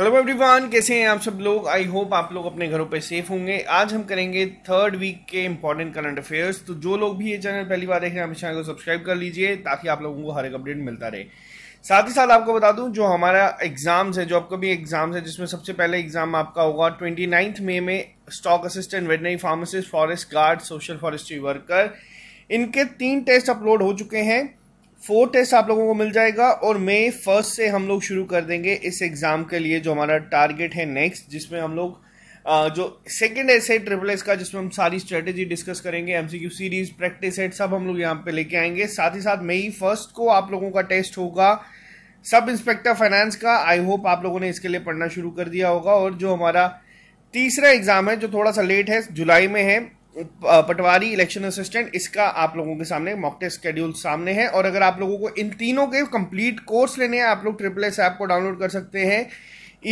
hello everyone कैसे हैं आप सब लोग आई होप आप लोग अपने घरों पे सेफ होंगे आज हम करेंगे थर्ड वीक के इंपॉर्टेंट करंट अफेयर्स तो जो लोग भी ये चैनल पहली बार देख रहे हैं हमेशा को सब्सक्राइब कर लीजिए ताकि आप लोगों को हर एक अपडेट मिलता रहे साथ ही साथ आपको बता दूं जो हमारा एग्जाम्स है जो आपका भी एग्जाम्स है जिसमें सबसे पहले एग्जाम आपका होगा ट्वेंटी मई में stock assistant veterinary pharmacist forest guard social forestry worker इनके तीन टेस्ट अपलोड हो चुके हैं फोर टेस्ट आप लोगों को मिल जाएगा और मई फर्स्ट से हम लोग शुरू कर देंगे इस एग्ज़ाम के लिए जो हमारा टारगेट है नेक्स्ट जिसमें हम लोग जो सेकेंड एस है ट्रिपल एस का जिसमें हम सारी स्ट्रेटेजी डिस्कस करेंगे एमसीक्यू सीरीज प्रैक्टिस सेट सब हम लोग यहाँ पे लेके आएंगे साथ ही साथ मई फर्स्ट को आप लोगों का टेस्ट होगा सब इंस्पेक्टर फाइनेंस का आई होप आप लोगों ने इसके लिए पढ़ना शुरू कर दिया होगा और जो हमारा तीसरा एग्जाम है जो थोड़ा सा लेट है जुलाई में है पटवारी इलेक्शन असिस्टेंट इसका आप लोगों के सामने मॉक टेस्ट शेड्यूल सामने है और अगर आप लोगों को इन तीनों के कंप्लीट कोर्स लेने हैं आप लोग ट्रिपल एस ऐप को डाउनलोड कर सकते हैं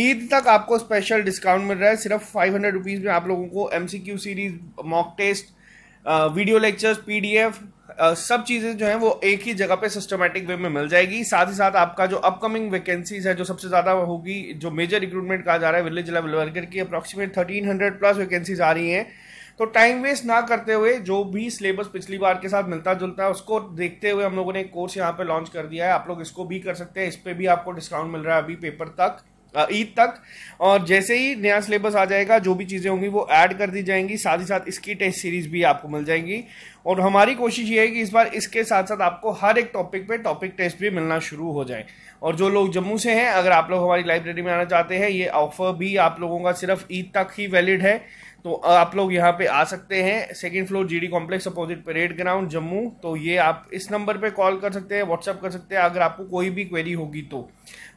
ईद तक आपको स्पेशल डिस्काउंट मिल रहा है सिर्फ फाइव हंड्रेड रुपीज़ में आप लोगों को M C Q series mock test video lectures P D F सब चीज़ें जो हैं वो एक ही जगह पे सिस्टमेटिक वे में मिल जाएगी साथ ही साथ आपका जो अपकमिंग वैकेंसीज है जो सबसे ज़्यादा होगी जो मेजर रिक्रूटमेंट कहा जा रहा है विलेज लेवल वर्कर की approximate thirteen hundred plus vacancies आ रही हैं तो टाइम वेस्ट ना करते हुए जो भी सिलेबस पिछली बार के साथ मिलता जुलता है उसको देखते हुए हम लोगों ने एक कोर्स यहाँ पे लॉन्च कर दिया है आप लोग इसको भी कर सकते हैं इस पर भी आपको डिस्काउंट मिल रहा है अभी पेपर तक ईद तक और जैसे ही नया सिलेबस आ जाएगा जो भी चीज़ें होंगी वो ऐड कर दी जाएंगी साथ ही साथ इसकी टेस्ट सीरीज भी आपको मिल जाएंगी और हमारी कोशिश ये है कि इस बार इसके साथ साथ आपको हर एक टॉपिक पे टॉपिक टेस्ट भी मिलना शुरू हो जाए और जो लोग जम्मू से हैं अगर आप लोग हमारी लाइब्रेरी में आना चाहते हैं ये ऑफर भी आप लोगों का सिर्फ ईद तक ही वैलिड है तो आप लोग यहाँ पे आ सकते हैं second floor G D complex opposite parade ground Jammu तो ये आप इस नंबर पे कॉल कर सकते हैं व्हाट्सअप कर सकते हैं अगर आपको कोई भी क्वेरी होगी तो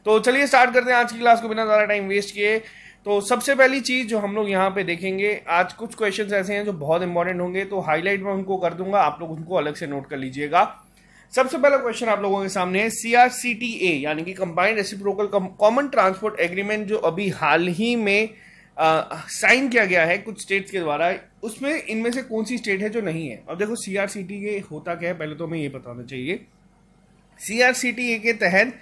तो चलिए स्टार्ट करते हैं आज की क्लास को बिना ज़्यादा टाइम वेस्ट किए तो सबसे पहली चीज़ जो हम लोग यहाँ पे देखेंगे आज कुछ क्वेश्चन ऐसे हैं जो बहुत इंपॉर्टेंट होंगे तो हाईलाइट में उनको कर दूंगा आप लोग उनको अलग से नोट कर लीजिएगा सबसे पहला क्वेश्चन आप लोगों के सामने है C R C T A यानी कि combined reciprocal common transport agreement जो अभी हाल ही में साइन किया गया है कुछ स्टेट्स के द्वारा उसमें इनमें से कौन सी स्टेट है जो नहीं है अब देखो सी आर सी टी ये होता क्या है पहले तो हमें ये बताना चाहिए C R C T A के तहत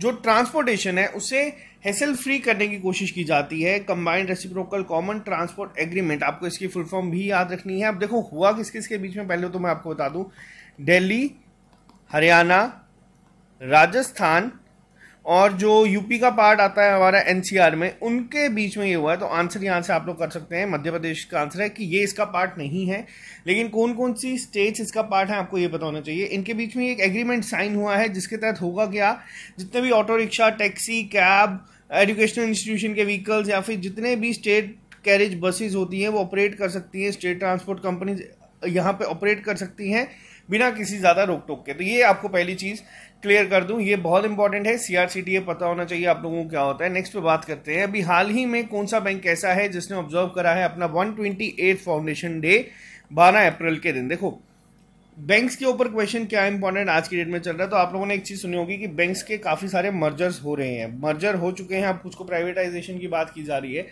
जो ट्रांसपोर्टेशन है उसे हैसल फ्री करने की कोशिश की जाती है combined reciprocal common transport agreement आपको इसकी फुल फॉर्म भी याद रखनी है अब देखो हुआ किस किस के बीच में पहले तो मैं आपको बता दूं दिल्ली हरियाणा राजस्थान और जो यूपी का पार्ट आता है हमारा एनसीआर में उनके बीच में ये हुआ है तो आंसर यहाँ से आप लोग कर सकते हैं मध्य प्रदेश का आंसर है कि ये इसका पार्ट नहीं है लेकिन कौन कौन सी स्टेट्स इसका पार्ट है आपको ये पता होना चाहिए इनके बीच में एक एग्रीमेंट साइन हुआ है जिसके तहत होगा क्या जितने भी auto rickshaw taxi cab educational institution के व्हीकल्स या फिर जितने भी स्टेट कैरेज बसेज होती हैं वो ऑपरेट कर सकती हैं स्टेट ट्रांसपोर्ट कंपनीज यहाँ पर ऑपरेट कर सकती हैं बिना किसी ज़्यादा रोक टोक के तो ये आपको पहली चीज़ क्लियर कर दूं ये बहुत इंपॉर्टेंट है सीआरसीटी ये पता होना चाहिए आप लोगों को क्या होता है नेक्स्ट पे बात करते हैं अभी हाल ही में कौन सा बैंक ऐसा है जिसने ऑब्जर्व करा है अपना एट फाउंडेशन डे बारह अप्रैल के दिन देखो बैंक्स के ऊपर क्वेश्चन क्या इंपॉर्टेंट आज की डेट में चल रहा है तो आप लोगों ने एक चीज़ सुनी होगी कि बैंक्स के काफ़ी सारे मर्जर्स हो रहे हैं मर्जर हो चुके हैं अब कुछ को प्राइवेटाइजेशन की बात की जा रही है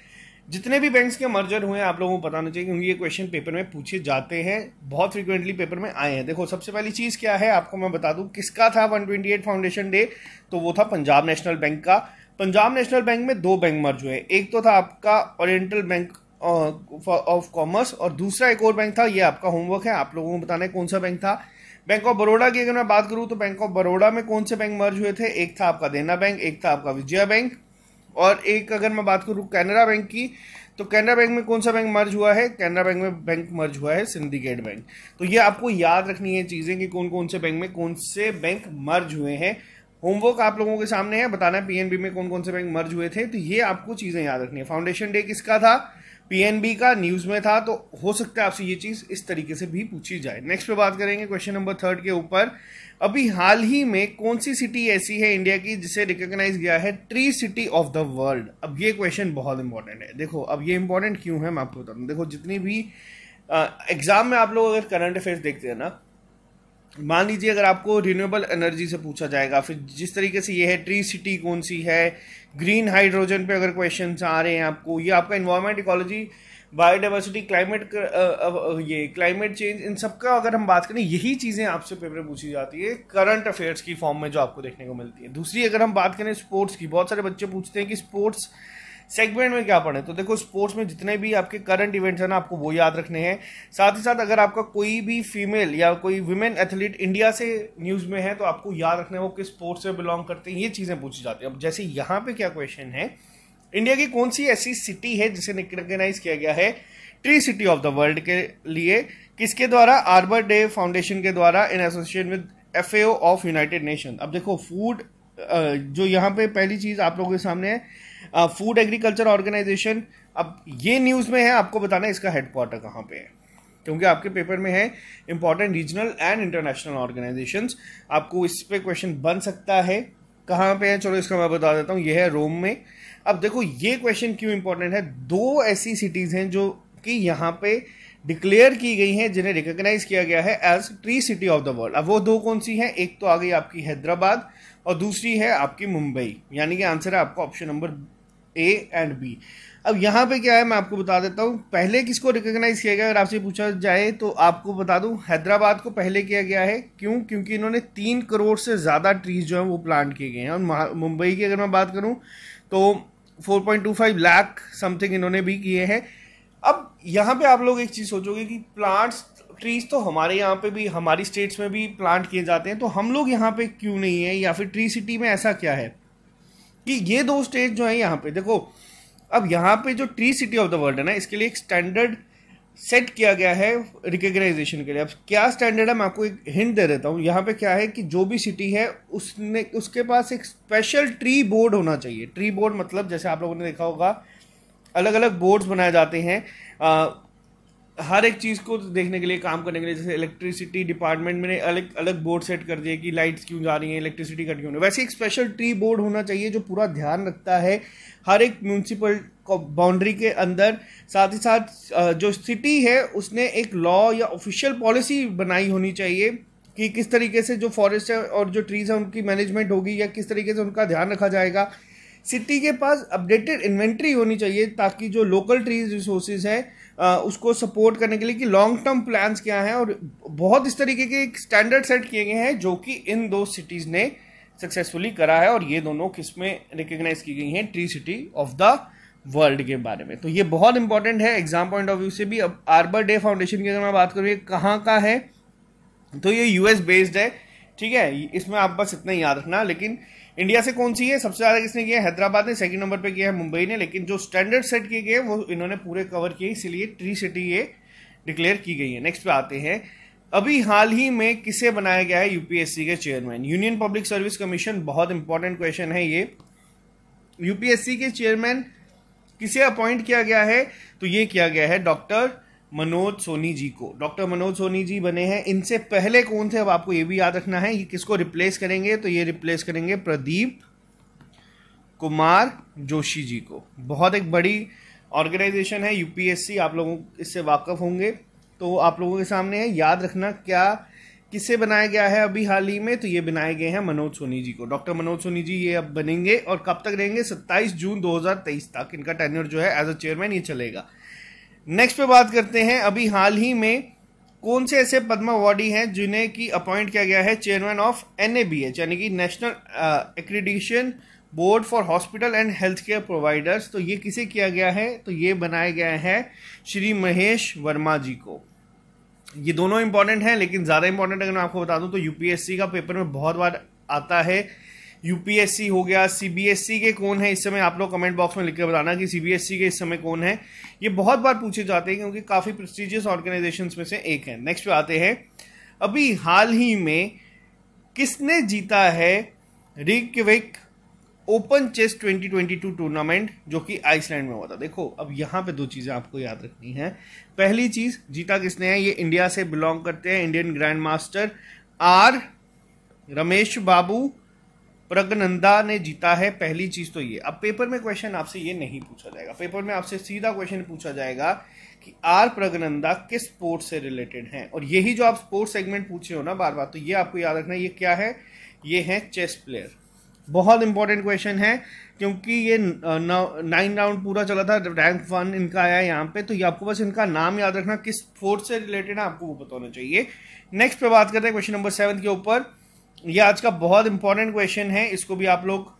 जितने भी बैंक्स के मर्जर हुए हैं आप लोगों को बताना चाहिए क्योंकि ये क्वेश्चन पेपर में पूछे जाते हैं बहुत फ्रिक्वेंटली पेपर में आए हैं देखो सबसे पहली चीज़ क्या है आपको मैं बता दूं किसका था 128 फाउंडेशन डे तो वो था पंजाब नेशनल बैंक का पंजाब नेशनल बैंक में दो बैंक मर्ज हुए एक तो था आपका ओरिएंटल बैंक ऑफ कॉमर्स और दूसरा एक और बैंक था ये आपका होमवर्क है आप लोगों को बताना है कौन सा बैंक था बैंक ऑफ बड़ौदा की अगर मैं बात करूं तो बैंक ऑफ बड़ोड़ा में कौन से बैंक मर्ज हुए थे एक था आपका देना बैंक एक था आपका विजया बैंक और एक अगर मैं बात करूँ कैनरा बैंक की तो कैनरा बैंक में कौन सा बैंक मर्ज हुआ है कैनरा बैंक में बैंक मर्ज हुआ है सिंडिकेट बैंक तो ये आपको याद रखनी है चीज़ें कि कौन कौन से बैंक में कौन से बैंक मर्ज हुए हैं होमवर्क आप लोगों के सामने है बताना है पीएनबी में कौन कौन से बैंक मर्ज हुए थे तो ये आपको चीज़ें याद रखनी है फाउंडेशन डे किसका था पीएनबी का न्यूज़ में था तो हो सकता है आपसे ये चीज़ इस तरीके से भी पूछी जाए नेक्स्ट पे बात करेंगे क्वेश्चन नंबर थर्ड के ऊपर अभी हाल ही में कौन सी सिटी ऐसी है इंडिया की जिसे रिकॉग्नाइज गया है tree city of the world अब ये क्वेश्चन बहुत इंपॉर्टेंट है देखो अब ये इंपॉर्टेंट क्यों है मैं आपको बता दूँ देखो जितनी भी एग्जाम में आप लोग अगर करंट अफेयर्स देखते हैं ना मान लीजिए अगर आपको रिन्यूएबल एनर्जी से पूछा जाएगा फिर जिस तरीके से ये है ट्री सिटी कौन सी है ग्रीन हाइड्रोजन पे अगर क्वेश्चन आ रहे हैं आपको ये आपका environment ecology biodiversity climate uh, uh, uh, ये क्लाइमेट चेंज इन सब का अगर हम बात करें यही चीज़ें आपसे पेपर पूछी जाती है करंट अफेयर्स की फॉर्म में जो आपको देखने को मिलती है दूसरी अगर हम बात करें स्पोर्ट्स की बहुत सारे बच्चे पूछते हैं कि स्पोर्ट्स सेगमेंट में क्या पढ़ें तो देखो स्पोर्ट्स में जितने भी आपके करंट इवेंट्स हैं ना आपको वो याद रखने हैं साथ ही साथ अगर आपका कोई भी फीमेल या कोई वुमेन एथलीट इंडिया से न्यूज़ में है तो आपको याद रखना है वो किस स्पोर्ट्स से बिलोंग करते हैं ये चीज़ें पूछी जाती हैं अब जैसे यहाँ पे क्या क्वेश्चन है इंडिया की कौन सी ऐसी सिटी है जिसे रिकग्नाइज किया गया है tree city of the world के लिए किसके द्वारा आर्बर डे फाउंडेशन के द्वारा in association with F of United Nation अब देखो फूड जो यहाँ पे पहली चीज़ आप लोगों के सामने है फूड एग्रीकल्चर ऑर्गेनाइजेशन अब ये न्यूज़ में है आपको बताना है इसका हेडक्वार्टर कहाँ पे है क्योंकि आपके पेपर में है important regional and international organisation आपको इस पर क्वेश्चन बन सकता है कहाँ पे है चलो इसका मैं बता देता हूँ ये है रोम में अब देखो ये क्वेश्चन क्यों इंपॉर्टेंट है दो ऐसी सिटीज़ हैं जो कि यहाँ पे डिक्लेयर की गई हैं जिन्हें रिकॉग्नाइज किया गया है as tree city of the world अब वो दो कौन सी हैं एक तो आ गई आपकी हैदराबाद और दूसरी है आपकी मुंबई यानी कि आंसर है आपका option number A and B अब यहाँ पे क्या है मैं आपको बता देता हूँ पहले किसको रिकॉग्नाइज किया गया अगर आपसे पूछा जाए तो आपको बता दूँ हैदराबाद को पहले किया गया है क्यों क्योंकि इन्होंने तीन करोड़ से ज़्यादा ट्रीज जो हैं वो प्लांट किए गए हैं और मुंबई की अगर मैं बात करूँ तो 4.25 लाख समथिंग इन्होंने भी किए हैं अब यहाँ पे आप लोग एक चीज़ सोचोगे कि प्लांट्स ट्रीज तो हमारे यहाँ पे भी हमारी स्टेट्स में भी प्लांट किए जाते हैं तो हम लोग यहाँ पे क्यों नहीं है या फिर ट्री सिटी में ऐसा क्या है कि ये दो स्टेट जो है यहाँ पे देखो अब यहाँ पे जो tree city of the world है ना इसके लिए एक स्टैंडर्ड सेट किया गया है रिकग्नाइजेशन के लिए अब क्या स्टैंडर्ड है मैं आपको एक हिंट दे देता हूँ यहाँ पे क्या है कि जो भी सिटी है उसने उसके पास एक स्पेशल ट्री बोर्ड होना चाहिए ट्री बोर्ड मतलब जैसे आप लोगों ने देखा होगा अलग अलग बोर्ड्स बनाए जाते हैं हर एक चीज़ को देखने के लिए काम करने के लिए जैसे इलेक्ट्रिसिटी डिपार्टमेंट में अलग अलग बोर्ड सेट कर दिए कि लाइट्स क्यों जा रही हैं इलेक्ट्रिसिटी कट क्यों वैसे एक स्पेशल ट्री बोर्ड होना चाहिए जो पूरा ध्यान रखता है हर एक म्यूनसिपल बाउंड्री के अंदर साथ ही साथ जो सिटी है उसने एक लॉ या ऑफिशियल पॉलिसी बनाई होनी चाहिए कि किस तरीके से जो फॉरेस्ट है और जो ट्रीज़ है उनकी मैनेजमेंट होगी या किस तरीके से उनका ध्यान रखा जाएगा सिटी के पास अपडेटेड इन्वेंट्री होनी चाहिए ताकि जो लोकल ट्रीज रिसोर्सेज है उसको सपोर्ट करने के लिए कि लॉन्ग टर्म प्लान्स क्या हैं और बहुत इस तरीके के एक स्टैंडर्ड सेट किए गए हैं जो कि इन दो सिटीज़ ने सक्सेसफुली करा है और ये दोनों किसमें रिकग्नाइज की गई हैं tree city of the world के बारे में तो ये बहुत इंपॉर्टेंट है एग्जाम पॉइंट ऑफ व्यू से भी अब आर्बर डे फाउंडेशन की अगर मैं बात करूँ ये कहाँ का है तो ये यूएस बेस्ड है ठीक है इसमें आप बस इतना ही याद रखना लेकिन इंडिया से कौन सी है सबसे ज़्यादा किसने किया हैदराबाद ने सेकंड नंबर पे किया है मुंबई ने लेकिन जो स्टैंडर्ड सेट किए गए वो इन्होंने पूरे कवर किए इसलिए ट्री सिटी ये डिक्लेयर की गई है नेक्स्ट पे आते हैं अभी हाल ही में किसे बनाया गया है यूपीएससी के chairman Union Public Service Commission बहुत इंपॉर्टेंट क्वेश्चन है ये यूपीएससी के चेयरमैन किसे अपॉइंट किया गया है तो ये किया गया है डॉक्टर मनोज सोनी जी को डॉक्टर मनोज सोनी जी बने हैं इनसे पहले कौन थे अब आपको ये भी याद रखना है ये किसको रिप्लेस करेंगे तो ये रिप्लेस करेंगे प्रदीप कुमार जोशी जी को बहुत एक बड़ी ऑर्गेनाइजेशन है यूपीएससी आप लोगों इससे वाकफ़ होंगे तो आप लोगों के सामने है याद रखना क्या किसे बनाया गया है अभी हाल ही में तो ये बनाए गए हैं मनोज सोनी जी को डॉक्टर मनोज सोनी जी ये अब बनेंगे और कब तक रहेंगे 27 जून 2023 तक इनका टेन्योर जो है एज अ चेयरमैन ये चलेगा नेक्स्ट पे बात करते हैं अभी हाल ही में कौन से ऐसे पद्म अवार्डी हैं जिन्हें की अपॉइंट किया गया है चेयरमैन ऑफ एन यानी कि National Accreditation Board for Hospital and Health Care Providers तो ये किसे किया गया है तो ये बनाया गया है श्री महेश वर्मा जी को ये दोनों इंपॉर्टेंट हैं लेकिन ज़्यादा इंपॉर्टेंट अगर मैं आपको बता दूं तो यूपीएससी का पेपर में बहुत बार आता है यूपीएससी हो गया सीबीएसई के कौन है इस समय आप लोग कमेंट बॉक्स में लिख बताना कि सीबीएसई के इस समय कौन है ये बहुत बार पूछे जाते हैं क्योंकि काफ़ी प्रेस्टिजियस ऑर्गेनाइजेशन में से एक है नेक्स्ट पे आते हैं अभी हाल ही में किसने जीता है रिकविक ओपन चेस 2022 टूर्नामेंट जो कि आइसलैंड में हुआ था देखो अब यहाँ पे दो चीज़ें आपको याद रखनी है पहली चीज़ जीता किसने है ये इंडिया से बिलोंग करते हैं Indian grand master R Ramesh Babu Praggnanandhaa ने जीता है पहली चीज तो ये अब पेपर में क्वेश्चन आपसे ये नहीं पूछा जाएगा पेपर में आपसे सीधा क्वेश्चन पूछा जाएगा कि आर प्रगनंदा किस स्पोर्ट से रिलेटेड हैं और यही जो आप स्पोर्ट्स सेगमेंट पूछे हो ना बार बार तो ये आपको याद रखना ये क्या है ये है चेस प्लेयर बहुत इंपॉर्टेंट क्वेश्चन है क्योंकि ये नाइन राउंड पूरा चला था रैंक वन इनका आया यहाँ पे तो ये आपको बस इनका नाम याद रखना किस स्पोर्ट से रिलेटेड है आपको वो पता होना चाहिए नेक्स्ट पे बात करते हैं क्वेश्चन नंबर सेवन के ऊपर ये आज का बहुत इंपॉर्टेंट क्वेश्चन है इसको भी आप लोग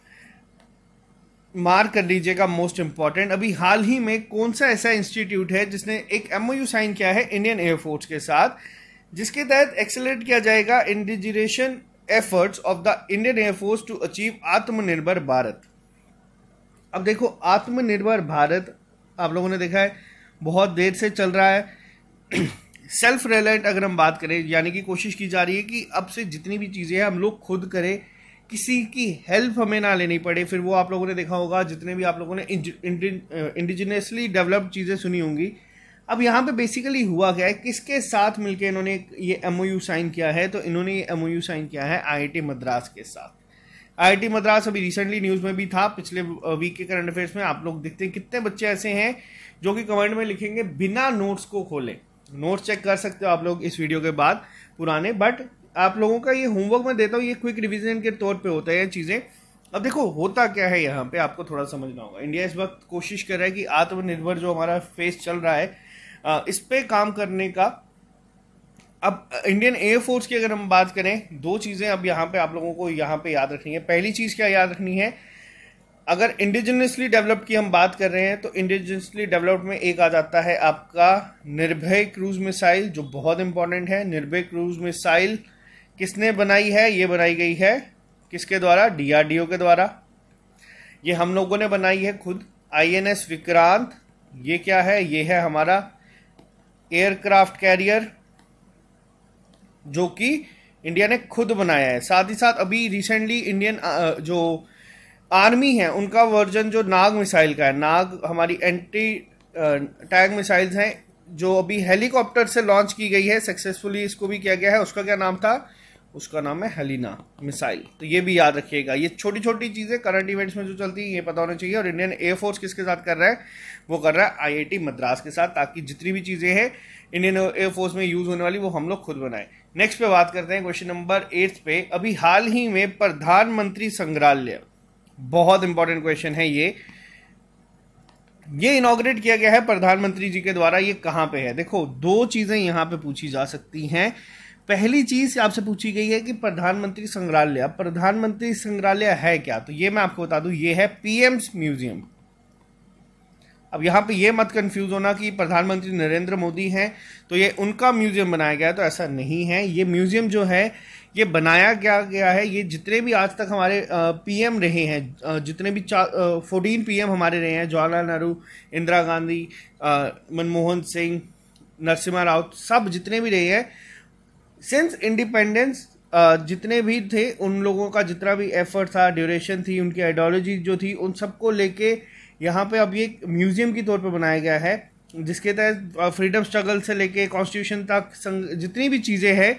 मार्क कर लीजिएगा मोस्ट इंपॉर्टेंट अभी हाल ही में कौन सा ऐसा इंस्टीट्यूट है जिसने एक एमओयू साइन किया है इंडियन एयरफोर्स के साथ जिसके तहत एक्सेलेट किया जाएगा indigenisation efforts of the Indian Air Force to achieve Atmanirbhar Bharat अब देखो आत्मनिर्भर भारत आप लोगों ने देखा है बहुत देर से चल रहा है सेल्फ रिलायंट अगर हम बात करें यानी कि कोशिश की जा रही है कि अब से जितनी भी चीज़ें हैं हम लोग खुद करें किसी की हेल्प हमें ना लेनी पड़े फिर वो आप लोगों ने देखा होगा जितने भी आप लोगों ने इंडिजिनसली डेवलप्ड चीज़ें सुनी होंगी अब यहाँ पे बेसिकली हुआ क्या है किसके साथ मिलकर इन्होंने ये एम साइन किया है तो इन्होंने ये एम साइन किया है आई मद्रास के साथ आई मद्रास अभी रिसेंटली न्यूज़ में भी था पिछले वीक के करंट अफेयर्स में आप लोग देखते हैं कितने बच्चे ऐसे हैं जो कि कमेंट में लिखेंगे बिना नोट्स को खोलें नोट्स चेक कर सकते हो आप लोग इस वीडियो के बाद पुराने बट आप लोगों का ये होमवर्क मैं देता हूँ ये क्विक रिविजन के तौर पर होता है ये चीज़ें अब देखो होता क्या है यहाँ पे आपको थोड़ा समझना होगा इंडिया इस वक्त कोशिश कर रहा है कि आत्मनिर्भर जो हमारा फेस चल रहा है इस पर काम करने का अब इंडियन एयरफोर्स की अगर हम बात करें दो चीज़ें अब यहाँ पे आप लोगों को यहाँ पे याद रखनी है पहली चीज़ क्या याद रखनी है अगर इंडिजिनसली डेवलप्ड की हम बात कर रहे हैं तो इंडिजिनसली डेवलप्ड में एक आ जाता है आपका निर्भय क्रूज मिसाइल जो बहुत इंपॉर्टेंट है निर्भय क्रूज मिसाइल किसने बनाई है ये बनाई गई है किसके द्वारा डीआरडीओ के द्वारा ये हम लोगों ने बनाई है खुद आईएनएस विक्रांत ये क्या है ये है हमारा एयरक्राफ्ट कैरियर जो कि इंडिया ने खुद बनाया है साथ ही साथ अभी रिसेंटली इंडियन जो आर्मी है उनका वर्जन जो नाग मिसाइल का है नाग हमारी एंटी टैग मिसाइल्स हैं जो अभी हेलीकॉप्टर से लॉन्च की गई है सक्सेसफुली इसको भी किया गया है उसका क्या नाम था उसका नाम है हेलिना मिसाइल तो ये भी याद रखिएगा ये छोटी छोटी चीज़ें करंट इवेंट्स में जो चलती हैं ये पता होना चाहिए और इंडियन एयरफोर्स किसके साथ कर रहा है वो कर रहा है आईआईटी मद्रास के साथ ताकि जितनी भी चीज़ें हैं इंडियन एयरफोर्स में यूज़ होने वाली वो हम लोग खुद बनाएं नेक्स्ट पे बात करते हैं क्वेश्चन नंबर एट्थ पे अभी हाल ही में प्रधानमंत्री संग्रहालय बहुत इंपॉर्टेंट क्वेश्चन है ये ये इनोग्रेट किया गया है प्रधानमंत्री जी के द्वारा ये कहां पे है देखो दो चीजें यहां पे पूछी जा सकती हैं पहली चीज आपसे पूछी गई है कि प्रधानमंत्री संग्रहालय प्रधानमंत्री संग्रहालय है क्या तो ये मैं आपको बता दूं ये है पीएम्स म्यूजियम अब यहां पे ये मत कंफ्यूज होना कि प्रधानमंत्री नरेंद्र मोदी हैं तो ये उनका म्यूजियम बनाया गया है तो ऐसा नहीं है ये म्यूजियम जो है ये बनाया क्या गया है ये जितने भी आज तक हमारे पीएम रहे हैं जितने भी फोर्टीन पीएम हमारे रहे हैं जवाहरलाल नेहरू इंदिरा गांधी मनमोहन सिंह नरसिम्हा राव सब जितने भी रहे हैं सिंस इंडिपेंडेंस जितने भी थे उन लोगों का जितना भी एफर्ट था ड्यूरेशन थी उनकी आइडियोलॉजी जो थी उन सबको लेके यहाँ पे अब ये म्यूजियम के तौर पे बनाया गया है जिसके तहत फ्रीडम स्ट्रगल से लेके कॉन्स्टिट्यूशन तक जितनी भी चीज़ें हैं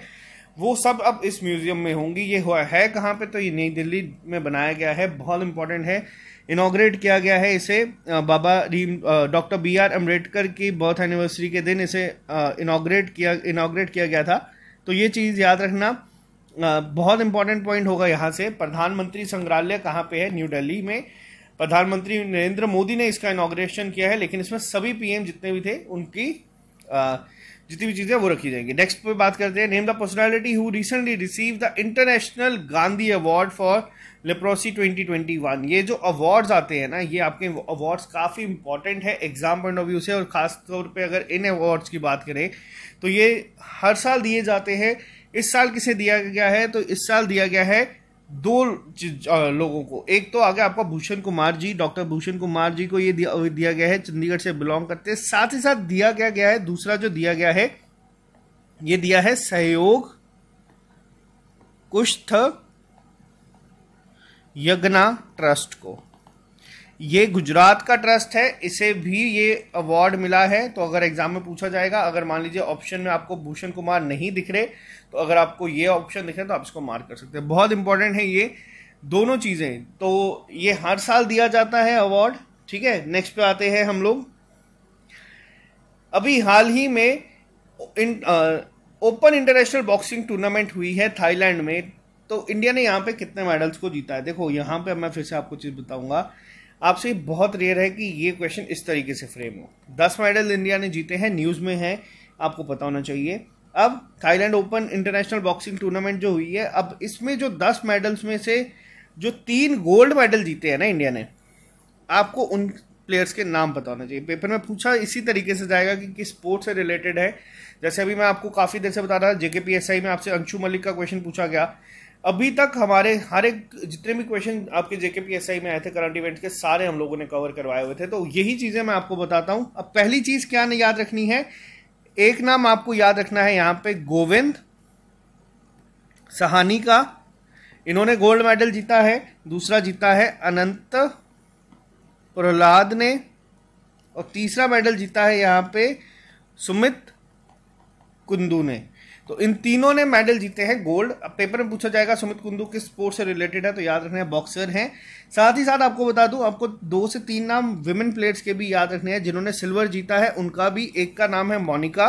वो सब अब इस म्यूज़ियम में होंगी ये हुआ है कहाँ पे तो ये नई दिल्ली में बनाया गया है बहुत इंपॉर्टेंट है इनाग्रेट किया गया है इसे बाबा रीम डॉक्टर बी आर अम्बेडकर की बर्थ एनिवर्सरी के दिन इसे इनाग्रेट किया इनाग्रेट किया गया था तो ये चीज़ याद रखना बहुत इंपॉर्टेंट पॉइंट होगा यहाँ से प्रधानमंत्री संग्रहालय कहाँ पे है न्यू दिल्ली में प्रधानमंत्री नरेंद्र मोदी ने इसका इनाग्रेशन किया है लेकिन इसमें सभी पीएम जितने भी थे उनकी आ, जितनी भी चीज़ें वो रखी जाएंगी नेक्स्ट पे बात करते हैं name the personality who recently receive the international Gandhi award for leprosy 2021 ये जो अवार्ड्स आते हैं ना ये आपके अवार्ड्स काफ़ी इंपॉर्टेंट है एग्जाम पॉइंट ऑफ व्यू से और ख़ास तौर पे अगर इन अवार्ड्स की बात करें तो ये हर साल दिए जाते हैं इस साल किसे दिया गया है तो इस साल दिया गया है दो लोगों को एक तो आगे आपका भूषण कुमार जी डॉक्टर भूषण कुमार जी को ये दिया, दिया गया है चंडीगढ़ से बिलोंग करते हैं साथ ही साथ दिया गया गया है दूसरा जो दिया गया है ये दिया है सहयोग कुष्ठ यज्ञा ट्रस्ट को ये गुजरात का ट्रस्ट है इसे भी ये अवार्ड मिला है तो अगर एग्जाम में पूछा जाएगा अगर मान लीजिए ऑप्शन में आपको भूषण कुमार नहीं दिख रहे तो अगर आपको ये ऑप्शन दिखे तो आप इसको मार्क कर सकते हैं बहुत इंपॉर्टेंट है ये दोनों चीज़ें तो ये हर साल दिया जाता है अवार्ड ठीक है नेक्स्ट पे आते हैं हम लोग अभी हाल ही में इन ओपन इंटरनेशनल बॉक्सिंग टूर्नामेंट हुई है थाईलैंड में तो इंडिया ने यहाँ पे कितने मेडल्स को जीता है देखो यहाँ पे मैं फिर से आपको चीज़ बताऊंगा आपसे बहुत रेयर है कि ये क्वेश्चन इस तरीके से फ्रेम हो दस मेडल इंडिया ने जीते हैं न्यूज़ में है आपको पता होना चाहिए अब Thailand open international boxing tournament जो हुई है अब इसमें जो दस मेडल्स में से जो तीन गोल्ड मेडल जीते हैं ना इंडिया ने आपको उन प्लेयर्स के नाम बताना चाहिए पेपर में पूछा इसी तरीके से जाएगा कि किस स्पोर्ट से रिलेटेड है जैसे अभी मैं आपको काफ़ी देर से बता रहा था जेके पी एस आई में आपसे अंशु मलिक का क्वेश्चन पूछा गया अभी तक हमारे हर एक जितने भी क्वेश्चन आपके जेके पी एस आई में आए थे करंट इवेंट्स के सारे हम लोगों ने कवर करवाए हुए थे तो यही चीज़ें मैं आपको बताता हूँ अब पहली चीज़ क्या याद रखनी है एक नाम आपको याद रखना है यहां पे गोविंद सहानी का इन्होंने गोल्ड मेडल जीता है दूसरा जीता है अनंत प्रहलाद ने और तीसरा मेडल जीता है यहां पे सुमित कुंदू ने तो इन तीनों ने मेडल जीते हैं गोल्ड अब पेपर में पूछा जाएगा सुमित कुंदू किस स्पोर्ट से रिलेटेड है तो याद रखना है बॉक्सर हैं साथ ही साथ आपको बता दूं आपको दो से तीन नाम विमेन प्लेयर्स के भी याद रखने हैं जिन्होंने सिल्वर जीता है उनका भी एक का नाम है मोनिका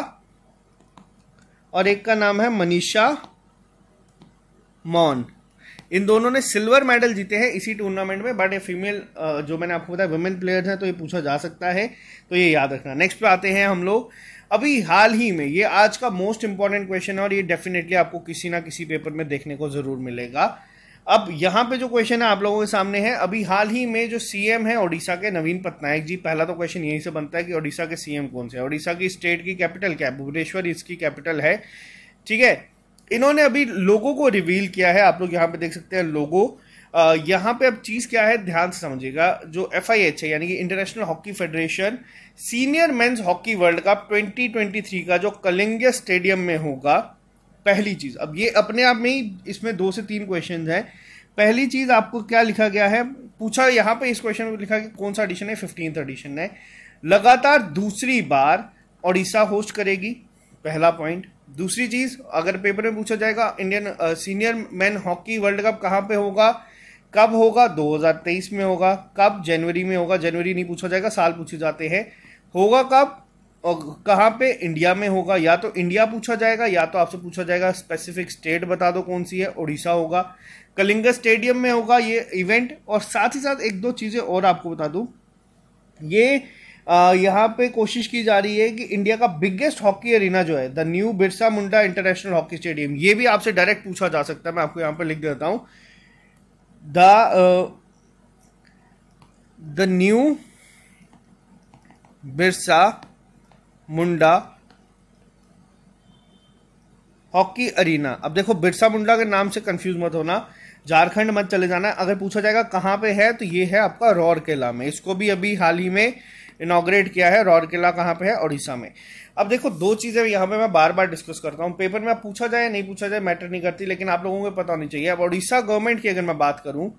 और एक का नाम है मनीषा मौन इन दोनों ने सिल्वर मेडल जीते हैं इसी टूर्नामेंट में बट ये फीमेल जो मैंने आपको बताया वुमेन प्लेयर्स हैं तो ये पूछा जा सकता है तो ये याद रखना नेक्स्ट पे आते हैं हम लोग अभी हाल ही में ये आज का मोस्ट इंपॉर्टेंट क्वेश्चन है और ये डेफिनेटली आपको किसी ना किसी पेपर में देखने को ज़रूर मिलेगा अब यहाँ पे जो क्वेश्चन है आप लोगों के सामने है अभी हाल ही में जो सीएम है ओडिशा के नवीन पटनायक जी पहला तो क्वेश्चन यहीं से बनता है कि ओडिशा के सीएम कौन से है ओडिशा की स्टेट की कैपिटल क्या है भुवनेश्वर इसकी कैपिटल है ठीक है इन्होंने अभी लोगों को रिवील किया है आप लोग यहाँ पे देख सकते हैं लोगों यहाँ पे अब चीज़ क्या है ध्यान से समझिएगा जो एफ है यानी कि international hockey federation senior men's hockey world cup 2023 का जो कलिंग स्टेडियम में होगा पहली चीज़ अब ये अपने आप में ही इसमें दो से तीन क्वेश्चन हैं पहली चीज़ आपको क्या लिखा गया है पूछा यहां पे इस क्वेश्चन में लिखा कि कौन सा एडिशन है फिफ्टींथ एडिशन है लगातार दूसरी बार ओडिशा होस्ट करेगी पहला पॉइंट दूसरी चीज़ अगर पेपर में पूछा जाएगा Indian senior man hockey world cup कहाँ पे होगा कब होगा 2023 में होगा कब जनवरी में होगा जनवरी नहीं पूछा जाएगा साल पूछे जाते हैं होगा कब और कहाँ पे इंडिया में होगा या तो इंडिया पूछा जाएगा या तो आपसे पूछा जाएगा स्पेसिफिक स्टेट बता दो कौन सी है उड़ीसा होगा कलिंगा स्टेडियम में होगा ये इवेंट और साथ ही साथ एक दो चीज़ें और आपको बता दूँ ये यहाँ पे कोशिश की जा रही है कि इंडिया का बिगेस्ट हॉकी एरिना जो है the new Birsa Munda international hockey stadium ये भी आपसे डायरेक्ट पूछा जा सकता है मैं आपको यहाँ पर लिख देता हूँ the new Birsa Munda hockey arena अब देखो बिरसा मुंडा के नाम से कंफ्यूज मत होना झारखंड मत चले जाना अगर पूछा जाएगा कहाँ पे है तो ये है आपका रौर में इसको भी अभी हाल ही में इनाग्रेट किया है रौर किला कहाँ पे है उड़ीसा में अब देखो दो चीज़ें यहाँ पे मैं बार बार डिस्कस करता हूँ पेपर में आप पूछा जाए नहीं पूछा जाए मैटर नहीं करती लेकिन आप लोगों को पता होनी चाहिए अब उड़ीसा गवर्नमेंट की अगर मैं बात करूँ